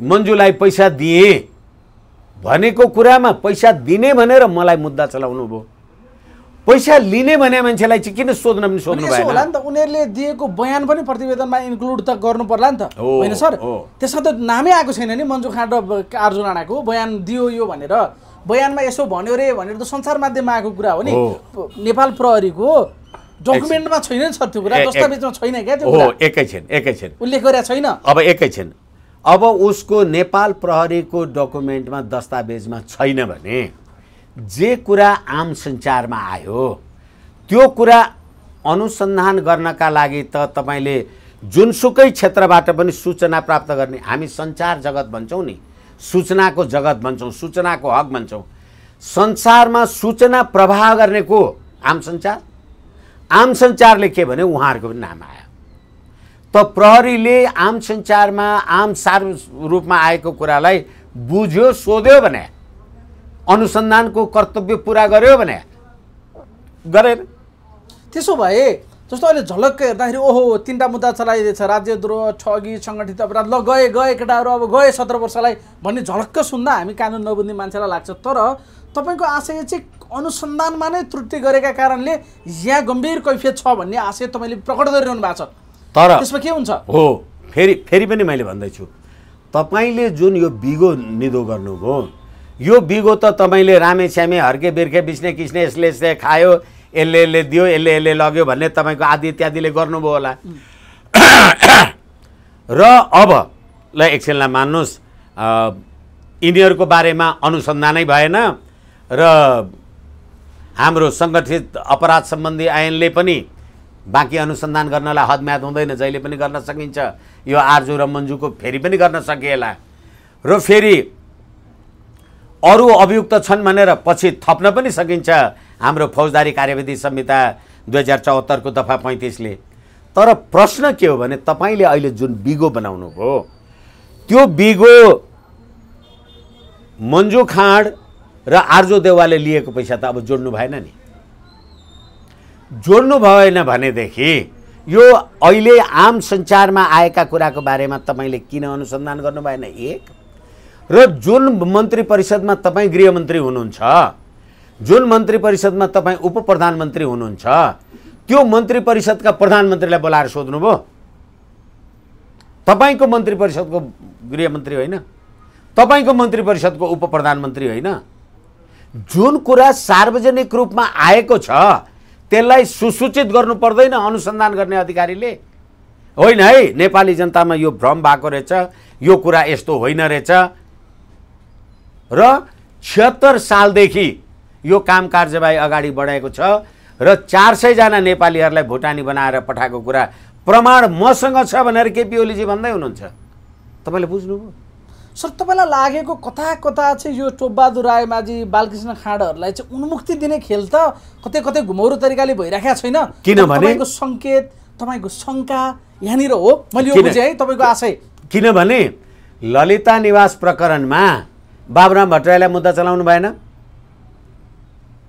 मन्जुलाई पैसा दिएँ भनेको कुरामा पैसा दिने भनेर मलाई मुद्दा चलाउनु भयो पैसा लिने भने मान्छेलाई चाहिँ किन सोध्न पनि सोध्नु भएन होला नि त उनीहरूले दिएको बयान पनि प्रतिवेदनमा इन्क्लुड त गर्नु पर्ला नि त होइन सर त्यसमा त नामै आएको छैन नि मन्जु खाँड आर्जु राणाको बयान दियो यो भनेर बयानमा यसो भन्यो रे भनेर त संसार माध्यममा आएको कुरा हो नि नेपाल प्रहरीको डकुमेन्टमा छैन नि सर त्यो कुरा दस्तावेजमा छैन क्या त्यो एकैछिन एकैछिन उल्लेख गरेका छैन अब एकैछिन अब उसको नेपाल प्रहरीको डकुमेन्टमा दस्तावेजमा छैन भने जे कुरा आम सञ्चारमा आयो त्यो कुरा अनुसन्धान गर्नका लागि त तपाईँले जुनसुकै क्षेत्रबाट पनि सूचना प्राप्त गर्ने हामी सञ्चार जगत भन्छौँ नि सूचनाको जगत भन्छौँ सूचनाको हक भन्छौँ संसारमा सूचना प्रवाह गर्ने को आम सञ्चार आम सञ्चारले के भने उहाँहरूको पनि नाम आयो त प्रहरीले आम सञ्चारमा आम सार रूपमा आएको कुरालाई बुझ्यो सोध्यो भने अनुसन्धानको कर्तव्य पुरा गर्यो भने गरेन त्यसो भए जस्तो अहिले झलक्क हेर्दाखेरि ओहो तिनवटा मुद्दा चलाइदिएछ राज्यद्रोह ठगी सङ्गठित अपराध ल गए गए केटाहरू अब गए सत्र वर्षलाई भन्ने झलक्क सुन्दा हामी कानुन नबुझ्ने मान्छेलाई लाग्छ तर तपाईँको आशय चाहिँ अनुसन्धानमा नै त्रुटि गरेका कारणले यहाँ गम्भीर कैफियत छ भन्ने आशय तपाईँले प्रकट गरिरहनु भएको छ तर त्यसमा के हुन्छ हो फेरि फेरि पनि मैले भन्दैछु तपाईँले जुन यो बिगो निदो गर्नुभयो यो बिगो त तपाईँले रामे स्यामे हर्के बिर्खे बिच्ने किस्ने यसले यसले खायो यसले यसले दियो यसले यसले लग्यो भन्ने तपाईँको आदि इत्यादिले गर्नुभयो होला र अब ल एकछिनलाई मान्नुहोस् यिनीहरूको बारेमा अनुसन्धानै भएन र हाम्रो सङ्गठित अपराध सम्बन्धी ऐनले पनि बाँकी अनुसन्धान गर्नलाई हदम्याद हुँदैन जहिले पनि गर्न सकिन्छ यो आर्जु र मन्जुको फेरि पनि गर्न सकिएला र फेरि अरू अभियुक्त छन् भनेर पछि थप्न पनि सकिन्छ हाम्रो फौजदारी कार्यविधि संहिता दुई हजार चौहत्तरको दफा पैँतिसले तर प्रश्न के हो भने तपाईँले अहिले जुन बिगो बनाउनु बनाउनुभयो त्यो बिगो मन्जु खाँड र आर्जो देवालले लिएको पैसा त अब जोड्नु भएन नि जोड्नु भएन भनेदेखि यो अहिले आम सञ्चारमा आएका कुराको बारेमा तपाईँले किन अनुसन्धान गर्नु भएन एक र जुन मन्त्री परिषदमा तपाईँ गृहमन्त्री हुनुहुन्छ जुन मन्त्री परिषदमा तपाईँ उप प्रधानमन्त्री हुनुहुन्छ त्यो मन्त्री परिषदका प्रधानमन्त्रीलाई बोलाएर सोध्नुभयो तपाईँको मन्त्री परिषदको गृहमन्त्री होइन तपाईँको मन्त्री परिषदको उप प्रधानमन्त्री होइन जुन कुरा सार्वजनिक रूपमा आएको छ त्यसलाई सुसूचित गर्नु पर्दैन अनुसन्धान गर्ने अधिकारीले होइन है नेपाली जनतामा यो भ्रम भएको रहेछ यो कुरा यस्तो होइन रहेछ र छिहत्तर सालदेखि यो काम कार्यवाही अगाडि बढाएको छ र चार सयजना नेपालीहरूलाई भुटानी बनाएर पठाएको कुरा प्रमाण मसँग छ भनेर केपी ओलीजी भन्दै हुनुहुन्छ तपाईँले बुझ्नुभयो सर तपाईँलाई लागेको कता कता चाहिँ यो टोपबहादुर रायमाझी बालकृष्ण खाँडहरूलाई चाहिँ उन्मुक्ति दिने खेल त कतै कतै घुमौरो तरिकाले भइरहेको छैन किनभने सङ्केत तपाईँको शङ्का यहाँनिर हो मैले यो बुझेँ है तपाईँको आशय किनभने ललिता निवास प्रकरणमा बाबुराम भट्टराईलाई मुद्दा चलाउनु भएन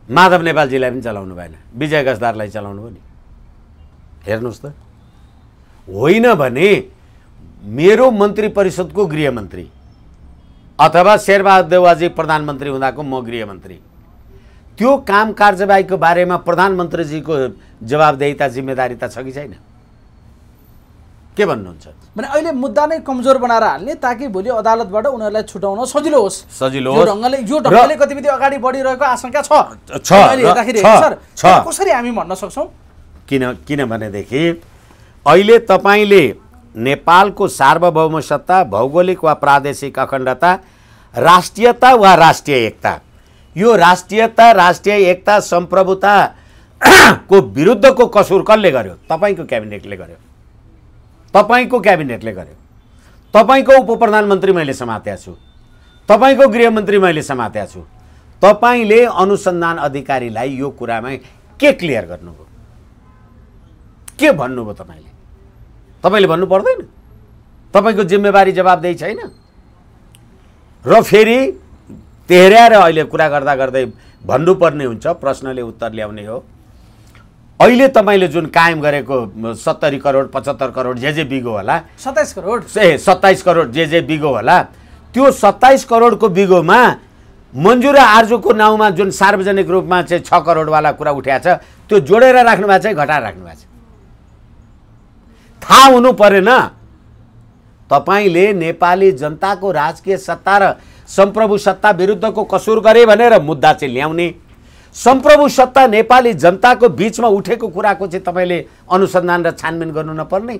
माधव नेपालजीलाई पनि चलाउनु भएन विजय गजदारलाई चलाउनु भयो नि हेर्नुहोस् त होइन भने मेरो मन्त्री परिषदको गृहमन्त्री अथवा शेरबहादुर देवाजी प्रधानमन्त्री हुँदाको म गृहमन्त्री त्यो काम कार्यवाहीको बारेमा प्रधानमन्त्रीजीको जवाबदेहिता जिम्मेदारी त छ कि छैन के भन्नुहुन्छ भने अहिले मुद्दा नै कमजोर बनाएर हाल्ने ताकि भोलि अदालतबाट उनीहरूलाई छुटाउन सजिलो होस् सजिलो यो ढङ्गले यो ढङ्गले गतिविधि अगाडि बढिरहेको आशंका छ छ कसरी हामी भन्न सक्छौँ किन किनभनेदेखि अहिले तपाईँले नेपालको सार्वभौम सत्ता भौगोलिक वा प्रादेशिक अखण्डता राष्ट्रियता वा राष्ट्रिय एकता यो राष्ट्रियता राष्ट्रिय एकता सम्प्रभुता को विरुद्धको कसुर कसले गर्यो तपाईँको क्याबिनेटले गर्यो तपाईँको क्याबिनेटले गर्यो तपाईँको उप प्रधानमन्त्री मैले समातेको छु तपाईँको गृहमन्त्री मैले समातेको छु तपाईँले अनुसन्धान अधिकारीलाई यो कुरामा के क्लियर गर्नुभयो के भन्नुभयो तपाईँले तपाईँले भन्नु पर्दैन तपाईँको जिम्मेवारी जवाबदेही छैन र फेरि तेहर्याएर अहिले कुरा गर्दा गर्दै भन्नुपर्ने हुन्छ प्रश्नले उत्तर ल्याउने हो अहिले तपाईँले जुन कायम गरेको सत्तरी करोड पचहत्तर करोड जे जे बिगो होला सत्ताइस करोड ए सत्ताइस करोड जे जे बिगो होला त्यो सत्ताइस करोडको बिगोमा मन्जुरा आर्जुको नाउँमा जुन सार्वजनिक रूपमा चाहिँ छ करोडवाला कुरा उठाएको छ त्यो जोडेर राख्नु भएको छ घटाएर राख्नु भएको छ थाहा हुनु परेन तपाईँले नेपाली जनताको राजकीय सत्ता र सम्प्रभु सत्ता विरुद्धको कसुर गरे भनेर मुद्दा चाहिँ ल्याउने सम्प्रभु सत्ता नेपाली जनताको बिचमा उठेको कुराको चाहिँ तपाईँले अनुसन्धान र छानबिन गर्नु नपर्ने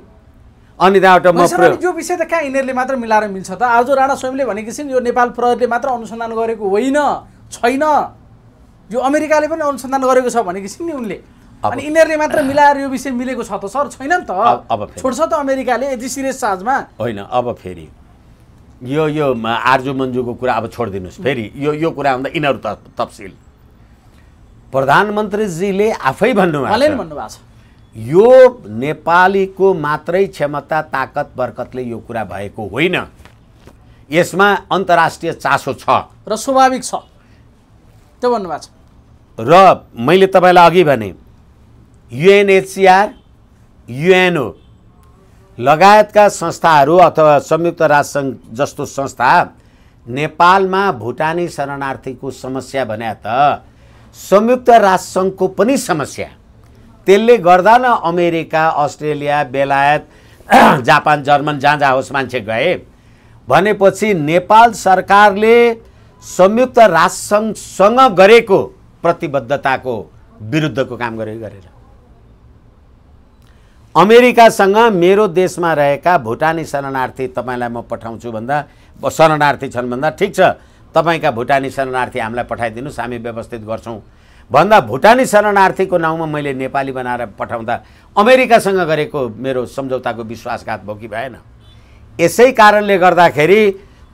अनि त्यहाँबाट म यो विषय त कहाँ यिनीहरूले मात्र मिलाएर मिल्छ त आज राणा स्वयंले भनेको छिन् यो नेपाल प्रहरीले मात्र अनुसन्धान गरेको होइन छैन यो अमेरिकाले पनि अनुसन्धान गरेको छ भनेको छिन् नि उनले अनि यिनीहरूले मात्र मिलाएर यो विषय मिलेको छ त सर छैन नि त अब छोड्छ त अमेरिकाले यति सिरियस चार्जमा होइन अब फेरि यो यो आर्जु मन्जुको कुरा अब छोडिदिनुहोस् फेरि यो यो कुरा आउँदा यिनीहरू त तफसिल प्रधानमन्त्रीजीले आफै भन्नुभएको छ यो नेपालीको मात्रै क्षमता ताकत बरकतले यो कुरा भएको होइन यसमा अन्तर्राष्ट्रिय चासो छ र स्वाभाविक छ त्यो भन्नुभएको छ र मैले तपाईँलाई अघि भने युएनएचसिआर युएनओ लगायतका संस्थाहरू अथवा संयुक्त राष्ट्रसङ्घ जस्तो संस्था नेपालमा भुटानी शरणार्थीको समस्या भने त संयुक्त राष्ट्रसङ्घको पनि समस्या त्यसले गर्दा न अमेरिका अस्ट्रेलिया बेलायत [clears throat] जापान जर्मन जहाँ जहाँ होस् मान्छे गए भनेपछि नेपाल सरकारले संयुक्त राष्ट्रसङ्घसँग गरेको प्रतिबद्धताको विरुद्धको काम गरे गरेर अमेरिकासँग मेरो देशमा रहेका भुटानी शरणार्थी तपाईँलाई म पठाउँछु भन्दा शरणार्थी छन् भन्दा ठिक छ तपाईँका भुटानी शरणार्थी हामीलाई पठाइदिनुहोस् हामी व्यवस्थित गर्छौँ भन्दा भुटानी शरणार्थीको नाउँमा मैले नेपाली बनाएर पठाउँदा अमेरिकासँग गरेको मेरो सम्झौताको विश्वासघात भयो कि भएन यसै कारणले गर्दाखेरि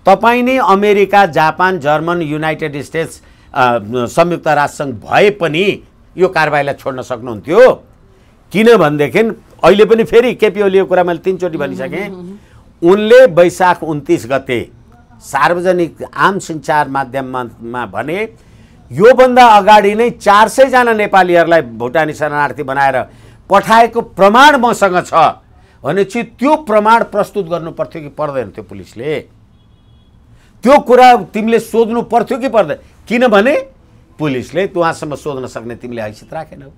तपाईँ नै America Japan German United States संयुक्त राष्ट्रसङ्घ भए पनि यो कारबाहीलाई छोड्न सक्नुहुन्थ्यो किनभनेदेखि अहिले पनि फेरि केपी ओलीको कुरा मैले तिनचोटि भनिसकेँ उनले वैशाख उन्तिस गते सार्वजनिक आम सञ्चार माध्यममा भने योभन्दा अगाडि नै चार सयजना नेपालीहरूलाई भुटानी शरणार्थी बनाएर पठाएको प्रमाण मसँग छ भनेपछि त्यो प्रमाण प्रस्तुत गर्नु पर्थ्यो कि पर्दैन थियो पुलिसले त्यो कुरा तिमीले सोध्नु पर्थ्यो कि पर्दैन किनभने पुलिसले उहाँसम्म सोध्न सक्ने तिमीले हैसियत राखेनौ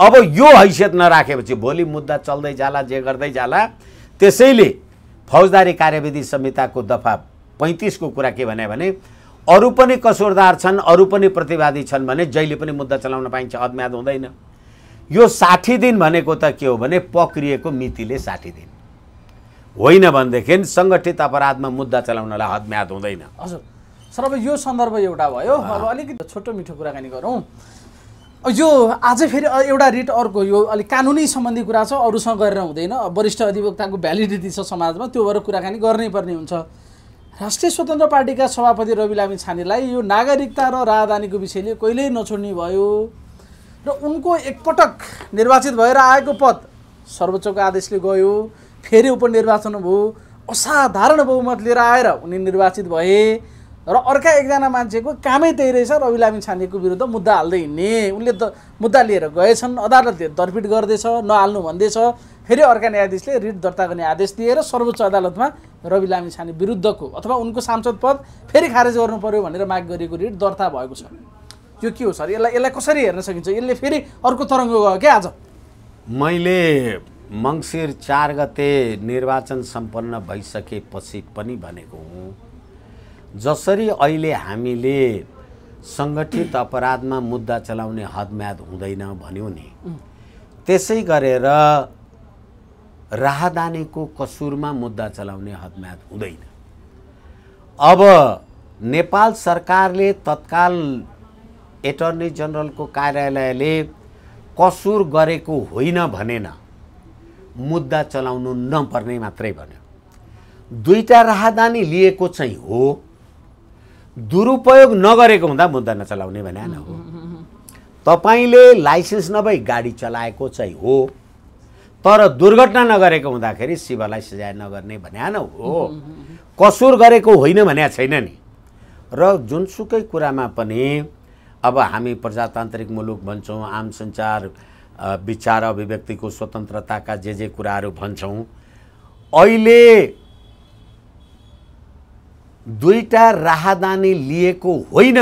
अब यो हैसियत नराखेपछि भोलि मुद्दा चल्दै जाला जे गर्दै जाला त्यसैले फौजदारी कार्यविधि संहिताको दफा पैँतिसको कुरा के भन्यो भने अरू पनि कसुरदार छन् अरू पनि प्रतिवादी छन् भने जहिले पनि मुद्दा चलाउन पाइन्छ अदम्याद हुँदैन यो साठी दिन भनेको त के हो भने पक्रिएको मितिले साठी दिन होइन भनेदेखि सङ्गठित अपराधमा मुद्दा चलाउनलाई हदम्याद हुँदैन हजुर सर अब यो सन्दर्भ एउटा भयो अब अलिकति छोटो मिठो कुराकानी गरौँ यो आज फेरि एउटा रिट अर्को यो अलिक कानुनी सम्बन्धी कुरा छ अरूसँग गरेर हुँदैन वरिष्ठ अधिवक्ताको भ्यालिडिटी छ समाजमा त्यो भएर कुराकानी गर्नै पर्ने हुन्छ राष्ट्रिय स्वतन्त्र पार्टीका सभापति रवि लामी छानेलाई यो नागरिकता र राजधानीको विषयले कहिल्यै नछोड्ने भयो र उनको एकपटक निर्वाचित भएर आएको पद सर्वोच्चको आदेशले गयो फेरि उपनिर्वाचन भयो असाधारण बहुमत लिएर आएर उनी निर्वाचित भए र अर्का एकजना मान्छेको कामै त्यही रहेछ रवि लामी छानेको विरुद्ध मुद्दा हाल्दै हिँड्ने उसले त मुद्दा लिएर गएछन् अदालतले दरपिट गर्दैछ नहाल्नु भन्दैछ फेरि अर्का न्यायाधीशले रिट दर्ता गर्ने आदेश दिएर सर्वोच्च अदालतमा रवि लामी छाने विरुद्धको अथवा उनको सांसद पद फेरि खारेज गर्नु पर्यो भनेर माग गरिएको रिट दर्ता भएको छ यो के हो सर यसलाई यसलाई कसरी हेर्न सकिन्छ यसले फेरि अर्को तरङ्ग गयो क्या आज मैले मङ्सिर चार गते निर्वाचन सम्पन्न भइसकेपछि पनि भनेको हुँ जसरी अहिले हामीले सङ्गठित अपराधमा मुद्दा चलाउने हदम्याद हुँदैन भन्यो नि त्यसै गरेर राहदानीको कसुरमा मुद्दा चलाउने हदम्याद हुँदैन अब नेपाल सरकारले तत्काल एटर्नी जनरलको कार्यालयले कसुर गरेको होइन भनेन मुद्दा चलाउनु नपर्ने मात्रै भन्यो दुईवटा राहदानी लिएको चाहिँ हो दुरुपयोग नगरेको हुँदा मुद्दा नचलाउने भने न हो तपाईँले लाइसेन्स नभई गाडी चलाएको चाहिँ हो तर दुर्घटना नगरेको हुँदाखेरि शिवलाई सजाय नगर्ने भने न हो कसुर गरेको होइन भने छैन नि र जुनसुकै कुरामा पनि अब हामी प्रजातान्त्रिक मुलुक भन्छौँ आम सञ्चार विचार अभिव्यक्तिको स्वतन्त्रताका जे जे कुराहरू भन्छौँ अहिले दुईटा राहदानी लिएको होइन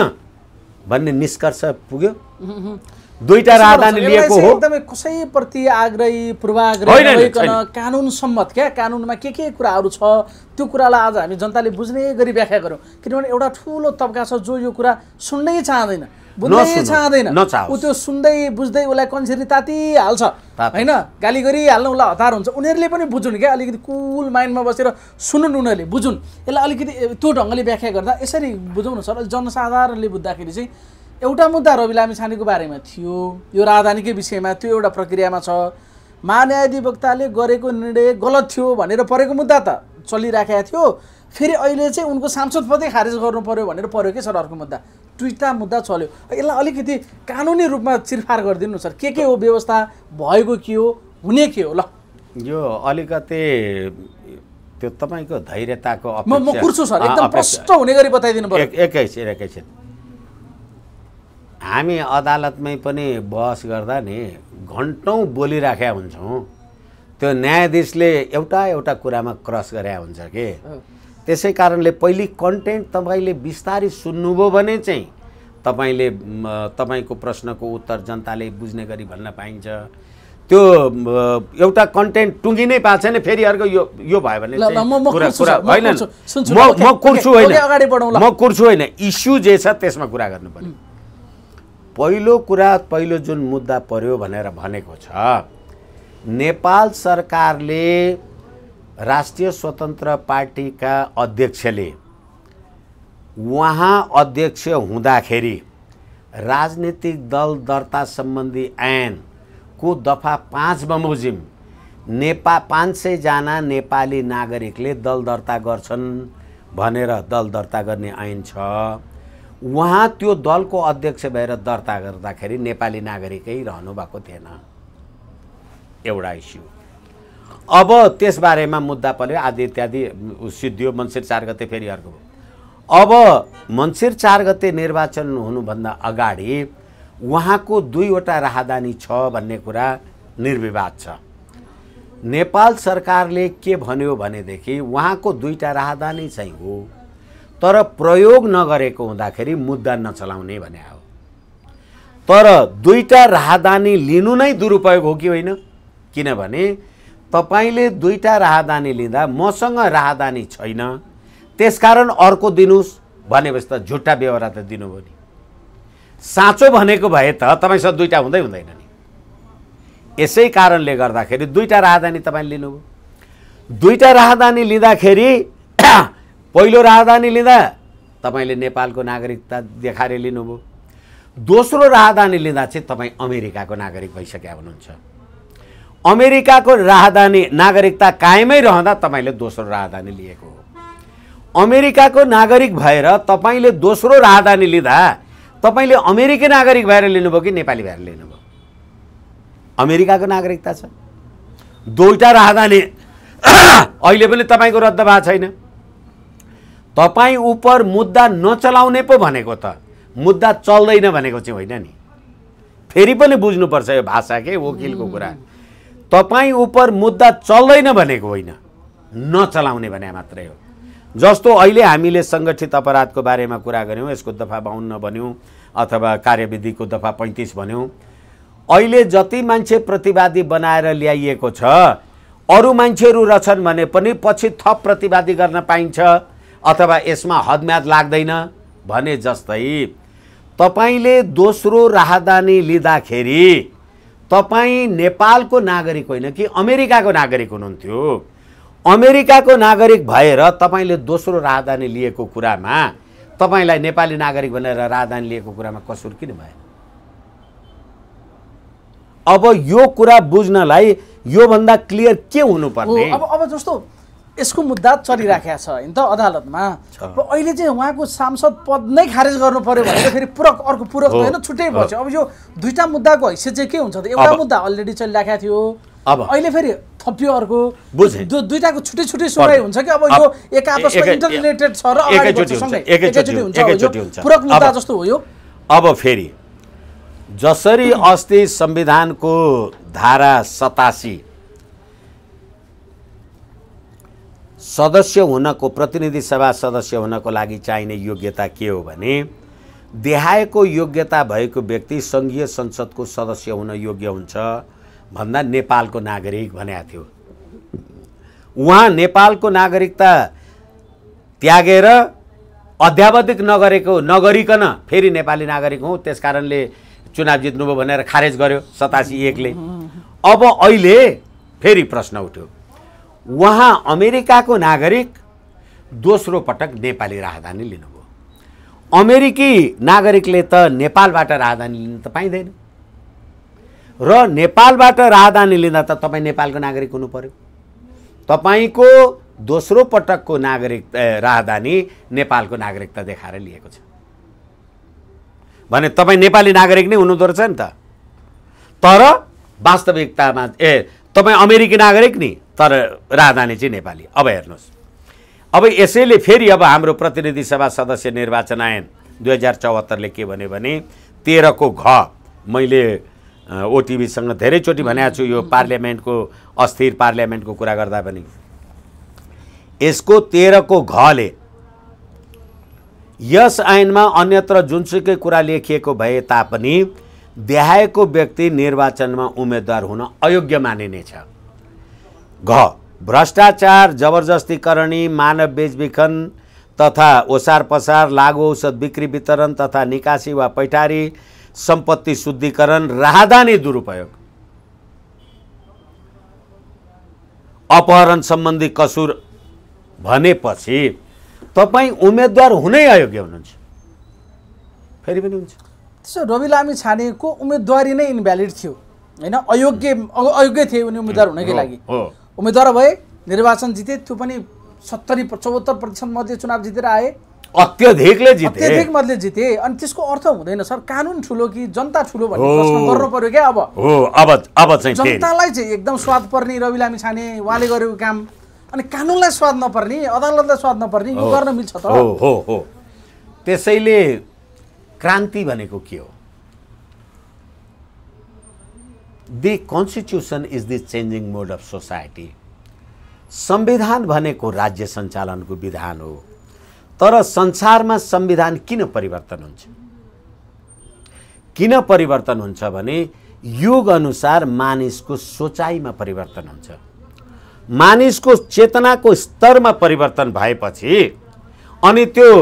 भन्ने निष्कर्ष पुग्यो दुईटा राहदानी लिएको हो एकदमै कसैप्रति आग्रही पूर्वाग्रही कानुन सम्मत क्या कानुनमा के के कुराहरू छ त्यो कुरालाई आज हामी जनताले बुझ्ने गरी व्याख्या गरौँ किनभने एउटा ठुलो तब्का छ जो यो कुरा सुन्नै चाहँदैन बुझ्नै चाहँदैन ऊ त्यो सुन्दै बुझ्दै उसलाई कन्सेरी तातिहाल्छ होइन गाली गरिहाल्नु उसलाई हतार हुन्छ उनीहरूले पनि बुझुन् क्या अलिकति कुल माइन्डमा बसेर सुनन् उनीहरूले बुझुन् यसलाई अलिकति त्यो ढङ्गले व्याख्या गर्दा यसरी बुझाउनु सर जनसाधारणले बुझ्दाखेरि चाहिँ एउटा मुद्दा रवि लामी लामिछानेको बारेमा थियो यो राजधानीकै विषयमा त्यो एउटा प्रक्रियामा छ महान्यायाधिवक्ताले गरेको निर्णय गलत थियो भनेर परेको मुद्दा त चलिराखेको थियो फेरि अहिले चाहिँ उनको सांसद पदै खारेज गर्नु पऱ्यो भनेर पऱ्यो कि सर अर्को मुद्दा दुईवटा मुद्दा चल्यो यसलाई अलिकति कानुनी रूपमा चिरफार गरिदिनु सर के के हो व्यवस्था भएको के हो हुने के हो ल यो अलिकति त्यो तपाईँको धैर्यताको म कुर्छु सर एकदम प्रष्ट हुने गरी बताइदिनु पर्यो एकैछिन एकैछिन हामी अदालतमै पनि बहस गर्दा नि घन्टौँ बोलिराखेका हुन्छौँ त्यो न्यायाधीशले एउटा एउटा कुरामा क्रस गरे हुन्छ कि त्यसै कारणले पहिले कन्टेन्ट तपाईँले बिस्तारै सुन्नुभयो भने चाहिँ तपाईँले तपाईँको प्रश्नको उत्तर जनताले बुझ्ने गरी भन्न पाइन्छ त्यो एउटा कन्टेन्ट टुङ्गी नै पाएको छैन फेरि अर्को यो यो भयो भने होइन म कुर्छु होइन म कुर्छु होइन इस्यु जे छ त्यसमा कुरा गर्नु पर्यो पहिलो कुरा पहिलो जुन मुद्दा पर्यो भनेर भनेको छ नेपाल सरकारले राष्ट्रिय स्वतन्त्र पार्टीका अध्यक्षले उहाँ अध्यक्ष हुँदाखेरि राजनीतिक दल दर्ता सम्बन्धी ऐनको दफा पाँच बमोजिम नेपा पाँच सयजना नेपाली नागरिकले दल दर्ता गर्छन् भनेर दल दर्ता गर्ने ऐन छ उहाँ त्यो दलको अध्यक्ष भएर दर्ता गर्दाखेरि नेपाली नागरिकै रहनुभएको थिएन एउटा इस्यु अब त्यसबारेमा मुद्दा पऱ्यो आदि इत्यादि सिद्धियो मन्सिर चार गते फेरि अर्को अब मन्सिर चार गते निर्वाचन हुनुभन्दा अगाडि उहाँको दुईवटा राहदानी छ भन्ने कुरा निर्विवाद छ नेपाल सरकारले के भन्यो भनेदेखि उहाँको दुईवटा राहदानी चाहिँ हो तर प्रयोग नगरेको हुँदाखेरि मुद्दा नचलाउने भने हो तर दुईवटा राहदानी लिनु नै दुरुपयोग हो कि होइन किनभने तपाईँले दुईवटा राहदानी लिँदा मसँग राहदानी छैन त्यसकारण अर्को दिनुहोस् भनेपछि त झुट्टा बेहोरा त दिनुभयो नि साँचो भनेको भए त तपाईँसँग दुईवटा हुँदै हुँदैन नि यसै कारणले गर्दाखेरि दुईवटा राहदानी तपाईँले लिनुभयो दुईवटा राहदानी लिँदाखेरि [clears throat] पहिलो राहदानी लिँदा तपाईँले नेपालको नागरिकता देखाएर लिनुभयो दोस्रो राहदानी लिँदा चाहिँ तपाईँ अमेरिकाको नागरिक भइसकेका हुनुहुन्छ अमेरिकाको राहदानी नागरिकता कायमै रहँदा तपाईँले दोस्रो राहदानी लिएको हो अमेरिकाको नागरिक भएर तपाईँले दोस्रो राहदानी लिँदा तपाईँले अमेरिकी नागरिक भएर लिनुभयो कि नेपाली भएर लिनुभयो अमेरिकाको नागरिकता छ दुईवटा राहदानी [clears throat] अहिले पनि तपाईँको रद्द भएको छैन तपाईँ उप मुद्दा नचलाउने पो भनेको त मुद्दा चल्दैन भनेको चाहिँ होइन नि फेरि पनि बुझ्नुपर्छ यो भाषा के वकिलको कुरा तपाईँ उप मुद्दा चल्दैन भनेको होइन नचलाउने भने मात्रै हो जस्तो अहिले हामीले सङ्गठित अपराधको बारेमा कुरा गऱ्यौँ यसको दफा बाहन्न भन्यौँ अथवा कार्यविधिको दफा पैँतिस भन्यौँ अहिले जति मान्छे प्रतिवादी बनाएर ल्याइएको छ अरू मान्छेहरू रहेछन् भने पनि पछि थप प्रतिवादी गर्न पाइन्छ अथवा यसमा हदम्याद लाग्दैन भने जस्तै तपाईँले दोस्रो राहदानी लिँदाखेरि तपाईँ नेपालको नागरिक होइन कि अमेरिकाको नागरिक हुनुहुन्थ्यो अमेरिकाको नागरिक भएर तपाईँले दोस्रो राजधानी लिएको कुरामा तपाईँलाई नेपाली नागरिक भनेर राजधानी लिएको कुरामा कसुर किन भएन अब यो कुरा बुझ्नलाई योभन्दा क्लियर के हुनुपर्ने अब अब जस्तो यसको मुद्दा चलिराखेको छ होइन त अदालतमा अब अहिले चाहिँ उहाँको सांसद पद नै खारेज गर्नु पर्यो भने फेरि पूरक अर्को पूरक त होइन छुट्टै पर्छ अब यो दुईवटा मुद्दाको हैसियत चाहिँ के हुन्छ त एउटा मुद्दा अलरेडी चलिरहेको थियो अब अहिले फेरि थप्यो अर्को दुइटाको छुट्टै छुट्टै सुनाइ हुन्छ कि अब यो एक आपसमा इन्टररिलेटेड छ र हुन्छ पूरक मुद्दा जस्तो हो यो अब फेरि जसरी अस्ति संविधानको धारा सतासी सदस्य हुनको प्रतिनिधि सभा सदस्य हुनको लागि चाहिने योग्यता के हो भने देहाएको योग्यता भएको व्यक्ति सङ्घीय संसदको सदस्य हुन योग्य हुन्छ भन्दा नेपालको नागरिक भनेको थियो उहाँ नेपालको नागरिकता त्यागेर अध्यावधिक नगरेको नगरिकन फेरि नेपाली नागरिक हौ त्यस कारणले चुनाव जित्नुभयो भनेर खारेज गर्यो सतासी एकले अब अहिले फेरि प्रश्न उठ्यो उहाँ अमेरिकाको नागरिक दोस्रो पटक नेपाली राजधानी लिनुभयो अमेरिकी नागरिकले त नेपालबाट राजधानी लिन त पाइँदैन र नेपालबाट राजधानी लिँदा त तपाईँ नेपालको नागरिक हुनु पर्यो तपाईँको दोस्रो पटकको नागरिक राजधानी नेपालको नागरिकता देखाएर लिएको छ भने तपाईँ नेपाली नागरिक नै हुनुहुँदो रहेछ नि त तर वास्तविकतामा ए तपाईँ अमेरिकी नागरिक नि तर राजधानी चाहिँ नेपाली अब हेर्नुहोस् अब यसैले फेरि अब हाम्रो प्रतिनिधि सभा सदस्य निर्वाचन आयन दुई हजार चौहत्तरले के भन्यो भने तेह्रको घ मैले ओटिभीसँग धेरैचोटि भनेको छु यो पार्लियामेन्टको अस्थिर पार्लियामेन्टको कुरा गर्दा पनि यसको तेह्रको घले यस ऐनमा अन्यत्र जुनसुकै कुरा लेखिएको भए तापनि देहाएको व्यक्ति निर्वाचनमा उम्मेद्वार हुन अयोग्य मानिनेछ घ भ्रष्टाचार जबरजस्तीकरणी मानव बेचबिखन तथा ओसार पसार लागु औषध बिक्री वितरण तथा निकासी वा पैठारी सम्पत्ति शुद्धिकरण राहदानी दुरुपयोग अपहरण सम्बन्धी कसुर भनेपछि तपाईँ उम्मेद्वार हुनै अयोग्य हुनुहुन्छ फेरि पनि हुन्छ त्यसो रवि लामी छानेको उम्मेदवारी नै इन्भ्यालिड थियो होइन अयोग्य अयोग्य थिए उनी उम्मेद्वार हुनकै लागि हो उम्मेद्वार भए निर्वाचन जिते त्यो पनि सत्तरी चौहत्तर प्रतिशत मध्ये चुनाव जितेर आए अत्यधिकले जिते अत्यधिक मतले जिते अनि त्यसको अर्थ हुँदैन सर कानुन ठुलो कि जनता ठुलो भन्ने प्रश्न गर्नु पर्यो क्या अब अब अब चाहिँ जनतालाई चाहिँ एकदम स्वाद पर्ने रवि लामी छाने उहाँले गरेको काम अनि कानुनलाई स्वाद नपर्ने अदालतलाई स्वाद नपर्ने यो गर्न मिल्छ त हो हो त्यसैले क्रान्ति भनेको के हो the constitution is the changing mode of society संविधान भनेको राज्य सञ्चालनको विधान हो तर संसारमा संविधान किन परिवर्तन हुन्छ किन परिवर्तन हुन्छ भने अनुसार मानिसको सोचाइमा परिवर्तन हुन्छ मानिसको चेतनाको स्तरमा परिवर्तन भएपछि अनि त्यो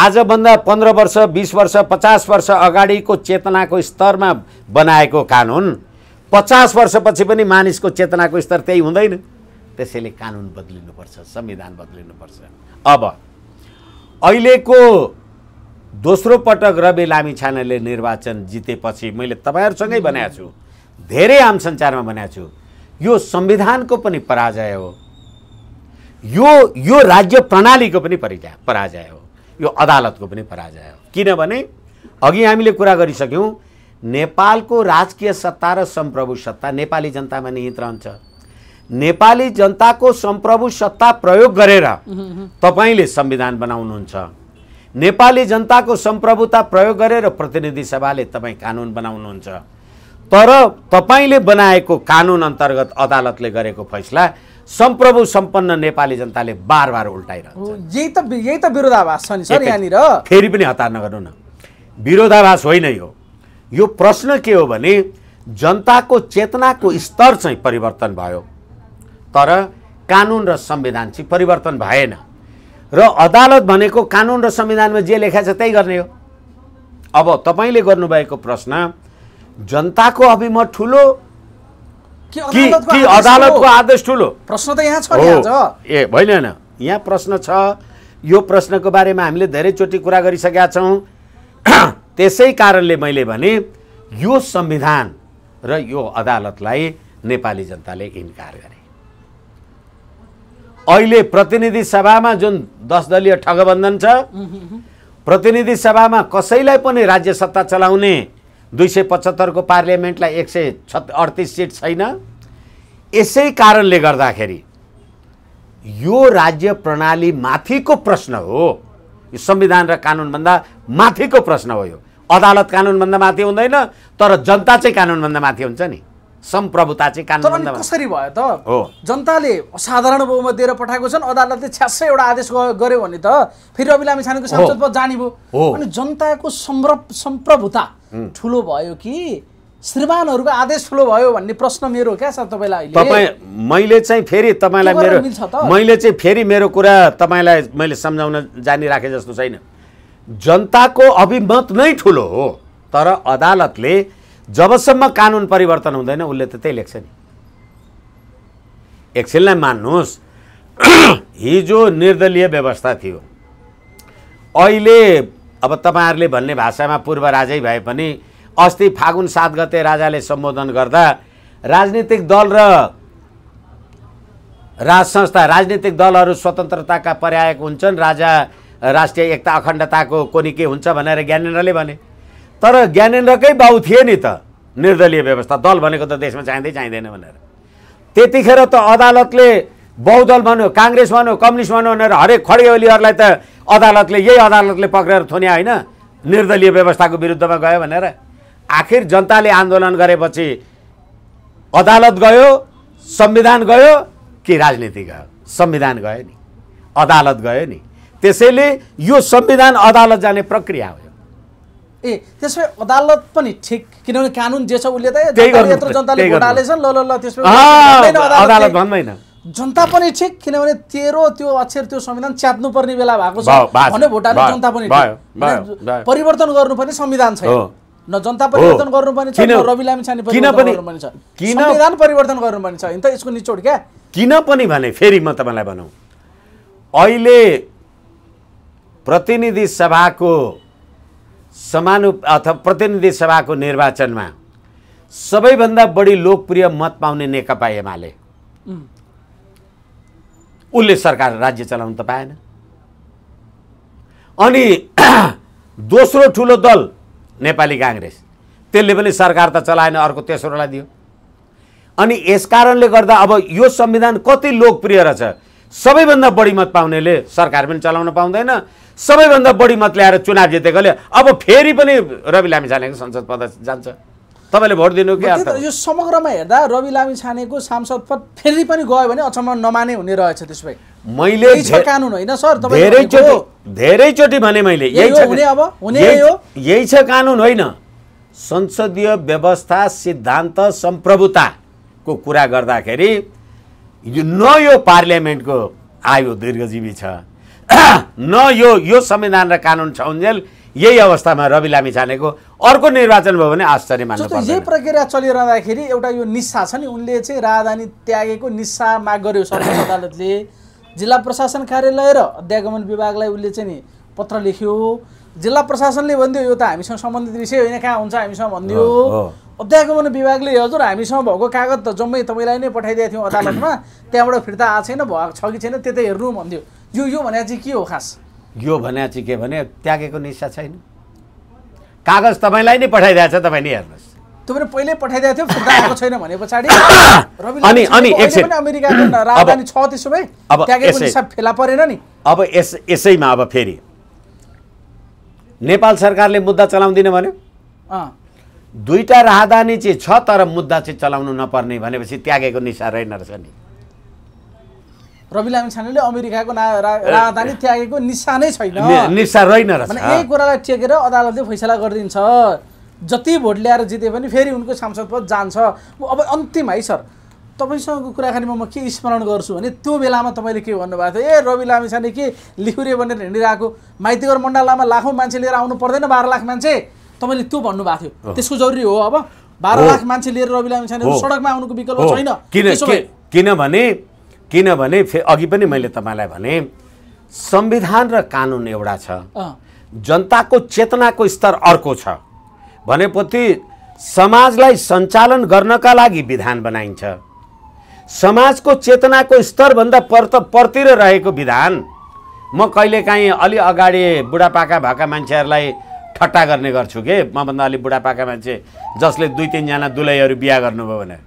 आजभन्दा पन्ध्र वर्ष बिस वर्ष पचास वर्ष अगाडिको चेतनाको स्तरमा बनाएको कानुन पचास वर्षपछि पनि मानिसको चेतनाको स्तर त्यही हुँदैन त्यसैले कानुन बद्लिनुपर्छ संविधान बद्लिनुपर्छ अब अहिलेको दोस्रो पटक रवि लामी लामिछानेले निर्वाचन जितेपछि मैले तपाईँहरूसँगै बनाएको छु धेरै आम सञ्चारमा बनाएको छु यो संविधानको पनि पराजय हो यो यो राज्य प्रणालीको पनि परिचय पराजय हो यो अदालतको पनि पराजय हो किनभने अघि हामीले कुरा गरिसक्यौँ नेपालको राजकीय सत्ता र सम्प्रभु सत्ता नेपाली जनतामा निहित रहन्छ नेपाली जनताको सम्प्रभु सत्ता प्रयोग गरेर तपाईँले संविधान बनाउनुहुन्छ नेपाली जनताको सम्प्रभुता प्रयोग गरेर प्रतिनिधि सभाले तपाईँ कानुन बनाउनुहुन्छ तर तपाईँले बनाएको कानुन अन्तर्गत अदालतले गरेको फैसला सम्प्रभु सम्पन्न नेपाली जनताले बार बार उल्टाइरहन्छ यही त यही त विरोधाभास छ नि सर यहाँनिर फेरि पनि हतार नगर्नु न विरोधाभास होइन यो यो प्रश्न के हो भने जनताको चेतनाको स्तर चाहिँ परिवर्तन भयो तर कानुन र संविधान चाहिँ परिवर्तन भएन र अदालत भनेको कानुन र संविधानमा जे लेखा छ त्यही गर्ने हो अब तपाईँले गर्नुभएको प्रश्न जनताको अभिमत ठुलो कि अदालतको आदेश ठुलो प्रश्न त यहाँ छ ए होइन होइन यहाँ प्रश्न छ यो प्रश्नको बारेमा हामीले धेरैचोटि कुरा गरिसकेका छौँ [clears throat] त्यसै कारणले मैले भने यो संविधान र यो अदालतलाई नेपाली जनताले इन्कार गरे अहिले प्रतिनिधि सभामा जुन दस दलीय ठगबन्धन छ प्रतिनिधि सभामा कसैलाई पनि राज्य सत्ता चलाउने दुई सय पचहत्तरको पार्लियामेन्टलाई एक सय छत् अडतिस सिट छैन यसै कारणले गर्दाखेरि यो राज्य प्रणाली माथिको प्रश्न हो यो संविधान र कानुनभन्दा माथिको प्रश्न हो यो अदालत कानुनभन्दा माथि हुँदैन तर जनता चाहिँ कानुनभन्दा माथि हुन्छ नि सम्प्रभुता चाहिँ कानुन कसरी भयो त हो जनताले असाधारण बहुमत दिएर पठाएको छन् अदालतले एउटा आदेश गर्यो भने त फेरि अभिलामी छानेको सांसद पद जाने भयो अनि जनताको सम्प्रभुता ठुलो भयो कि श्रीमानहरूको आदेश ठुलो भयो भन्ने प्रश्न मेरो क्या सर तपाईँलाई तपाईँ मैले चाहिँ फेरि तपाईँलाई मेरो मैले चाहिँ फेरि मेरो कुरा तपाईँलाई मैले सम्झाउन जानिराखेँ जस्तो छैन जनताको अभिमत नै ठुलो हो तर अदालतले जबसम्म कानुन परिवर्तन हुँदैन उसले त त्यही लेख्छ नि एकछिनलाई मान्नुहोस् [clears throat] हिजो निर्दलीय व्यवस्था थियो अहिले अब तपाईँहरूले भन्ने भाषामा पूर्व राजै भए पनि अस्ति फागुन सात गते राजाले सम्बोधन गर्दा राजनीतिक दल र राज संस्था राजनीतिक दलहरू स्वतन्त्रताका पर्यायक हुन्छन् राजा राष्ट्रिय एकता अखण्डताको के हुन्छ भनेर ज्ञानेन्द्रले भने तर ज्ञानेन्द्रकै बाउ थिए नि त निर्दलीय व्यवस्था दल भनेको त देशमा चाहिँदै चाहिँदैन भनेर त्यतिखेर त अदालतले बहुदल भन्यो काङ्ग्रेस भन्यो कम्युनिस्ट भन्यो भनेर हरेक खड्गे त अदालतले यही अदालतले पक्रेर थुन्या होइन निर्दलीय व्यवस्थाको विरुद्धमा गयो भनेर आखिर जनताले आन्दोलन गरेपछि अदालत गयो संविधान गयो कि राजनीति गयो संविधान गयो नि अदालत गयो नि त्यसैले यो संविधान अदालत जाने प्रक्रिया हो ए त्यसमै अदालत पनि ठिक किनभने कानुन जे छ उसले त जनताले ल ल अदालत भन्दैन जनता पनि ठिक किनभने तेरो त्यो अक्षर त्यो संविधान च्यात्नुपर्ने बेला भएको छ भने भोटाले जनता पनि परिवर्तन गर्नुपर्ने संविधान छैन न जनता परिवर्तन गर्नुपर्ने छ रवि लामिछाने परिवर्तन छ संविधान परिवर्तन गर्नुपर्ने छ त यसको निचोड क्या किन पनि भने फेरि म तपाईँलाई भनौँ अहिले प्रतिनिधि सभाको समानु अथवा प्रतिनिधि सभाको निर्वाचनमा सबैभन्दा बढी लोकप्रिय मत पाउने नेकपा एमाले उसले सरकार राज्य चलाउन त पाएन अनि [clears throat] दोस्रो ठुलो दल नेपाली काङ्ग्रेस त्यसले पनि सरकार त चलाएन अर्को तेस्रोलाई दियो अनि यस कारणले गर्दा अब यो संविधान कति लोकप्रिय रहेछ सबैभन्दा बढी मत पाउनेले सरकार पनि चलाउन पाउँदैन सबैभन्दा बढी मत ल्याएर चुनाव जितेकोले अब फेरि पनि रवि लामिछानेको संसद पद जान्छ तपाईँले भोट दिनु के यो समग्रमा हेर्दा रवि लामी छानेको सांसद पद फेरि पनि गयो भने अचम्म नमाने हुने रहेछ त्यसो भए मैले कानुन होइन सर धेरैचोटि धेरैचोटि भने मैले यही छ अब हुने यही छ कानुन होइन संसदीय व्यवस्था सिद्धान्त सम्प्रभुताको कुरा गर्दाखेरि न यो पार्लियामेन्टको आयु दीर्घजीवी छ [clears throat] न यो यो संविधान र कानुन छ उन्जेल यही अवस्थामा रवि लामी छानेको अर्को निर्वाचन भयो भने आश्चर्य मान्नु यही प्रक्रिया चलिरहँदाखेरि एउटा यो निस्सा छ नि उनले चाहिँ राजधानी त्यागेको निस्सा माग गर्यो सर्वोच्च [coughs] अदालतले जिल्ला प्रशासन कार्यालय र अध्यागमन विभागलाई उसले चाहिँ नि पत्र लेख्यो जिल्ला प्रशासनले भनिदियो यो त हामीसँग सम्बन्धित विषय होइन कहाँ हुन्छ हामीसँग भनिदियो अध्यागमन विभागले हजुर हामीसँग भएको कागज त जम्मै तपाईँलाई नै पठाइदिएको थियौँ अदालतमा [coughs] त्यहाँबाट फिर्ता आएको छैन भएको छ कि छैन त्यतै हेर्नु भनिदियो यो यो भने चाहिँ के हो खास यो भने चाहिँ के भने त्यागेको निस्सा छैन कागज तपाईँलाई नै पठाइदिएको छ तपाईँले हेर्नुहोस् तपाईँले पहिल्यै पठाइदिएको थियो [coughs] फेला परेन नि अब यस यसैमा अब फेरि नेपाल सरकारले मुद्दा चलाउँदिन भन्यो दुईटा राहदानी चाहिँ छ तर मुद्दा चाहिँ चलाउनु नपर्ने भनेपछि त्यागेको निशा रहेन रहेछ नि रवि लामी छानेले अमेरिकाको राजधानी त्यागेको नै छैन रहेन यही कुरालाई टेकेर अदालतले फैसला गरिदिन्छ जति भोट ल्याएर जिते पनि फेरि उनको सांसद पद जान्छ अब अन्तिम है सर तपाईँसँगको कुराकानीमा म के स्मरण गर्छु भने त्यो बेलामा तपाईँले के भन्नुभएको थियो ए रवि लामी के लिखुरे भनेर हिँडिरहेको माइतीगर मण्डलामा लाखौँ मान्छे लिएर आउनु पर्दैन बाह्र लाख मान्छे तपाईँले त्यो भन्नुभएको थियो त्यसको जरुरी हो अब बाह्र लाख मान्छे लिएर रवि लामी सडकमा आउनुको विकल्प छैन किनभने किनभने फे अघि पनि मैले तपाईँलाई भने संविधान र कानुन एउटा छ जनताको चेतनाको स्तर अर्को छ भनेपछि समाजलाई सञ्चालन गर्नका लागि विधान बनाइन्छ समाजको चेतनाको स्तरभन्दा पर त परतिर रहेको विधान म कहिलेकाहीँ अलि अगाडि बुढापाका भएका मान्छेहरूलाई ठट्टा गर्ने गर्छु के मभन्दा अलि बुढापाका मान्छे जसले दुई तिनजना दुलैहरू बिहा गर्नुभयो भने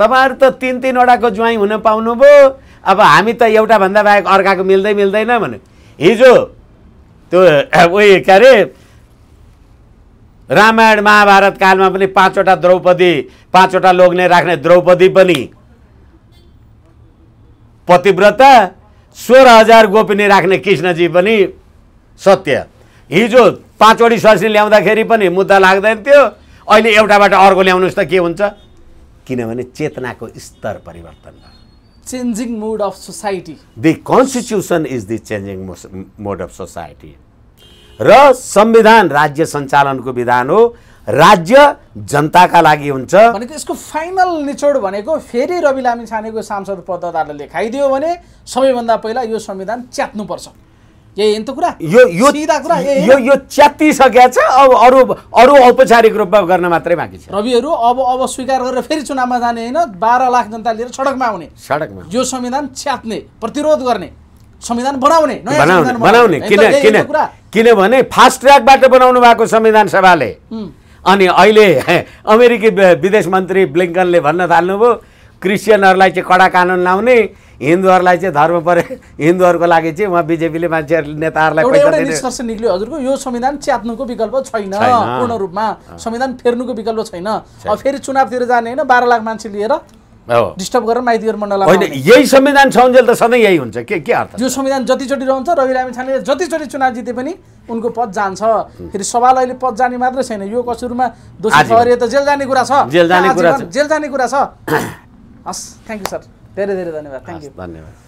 तपाईँहरू त तिन तिनवटाको ज्वाइँ हुन पाउनुभयो अब हामी त एउटा भन्दा बाहेक अर्काको मिल्दै मिल्दैन भने हिजो त्यो उयो के अरे रामायण महाभारत कालमा पनि पाँचवटा द्रौपदी पाँचवटा लोग्ने राख्ने द्रौपदी पनि पतिव्रता सोह्र हजार गोपिनी राख्ने कृष्णजी पनि सत्य हिजो पाँचवटी सस्नी ल्याउँदाखेरि पनि मुद्दा लाग्दैन थियो अहिले एउटाबाट अर्को ल्याउनुहोस् त के हुन्छ किनभने चेतनाको स्तर परिवर्तन भयो changing mode of society the constitution is the changing mode of society र संविधान राज्य सञ्चालनको विधान हो राज्य जनताका लागि हुन्छ भनेको यसको फाइनल निचोड भनेको फेरि रवि लामी छानेको सांसद पदारले लेखाइदियो भने सबैभन्दा पहिला यो संविधान च्यात्नुपर्छ यही कुरा यो यो कुरा यो यो च्यातिसकेका छ अब अरू अरू औपचारिक रूपमा गर्न मात्रै बाँकी छ रविहरू अब अब स्वीकार गरेर फेरि चुनावमा जाने होइन बाह्र लाख जनता लिएर सडकमा आउने सडकमा यो संविधान च्यात्ने प्रतिरोध गर्ने संविधान बनाउने बनाउने किन किन किनभने फास्ट ट्र्याकबाट बनाउनु भएको संविधान सभाले अनि अहिले [laughs] अमेरिकी विदेश मन्त्री ब्लिङ्कनले भन्न थाल्नुभयो क्रिस्चियनहरूलाई चाहिँ कडा कानुन लाउने हिन्दूहरूलाई चाहिँ धर्म परे हिन्दूहरूको लागि चाहिँ उहाँ बिजेपीले मान्छेहरू नेताहरूलाई निष्कर्ष निक्ल्यो हजुरको यो संविधान च्यात्नुको विकल्प छैन पूर्ण रूपमा संविधान फेर्नुको विकल्प छैन अब फेरि चुनावतिर जाने होइन बाह्र लाख मान्छे लिएर डिस्टर्ब गरेर माइतीहरू मण्डल होइन यही संविधान छ त सधैँ यही हुन्छ के के अर्थ यो संविधान जतिचोटि रहन्छ रवि रामी छानेले जतिचोटि चुनाव जिते पनि उनको पद जान्छ फेरि सवाल अहिले पद जाने मात्रै छैन यो कसुरमा दोषी त जेल जाने कुरा छ जेल जाने कुरा छ जेल जाने कुरा छ [coughs] हस् थ्याङ्क यू सर धेरै धेरै धन्यवाद थ्याङ्क यू धन्यवाद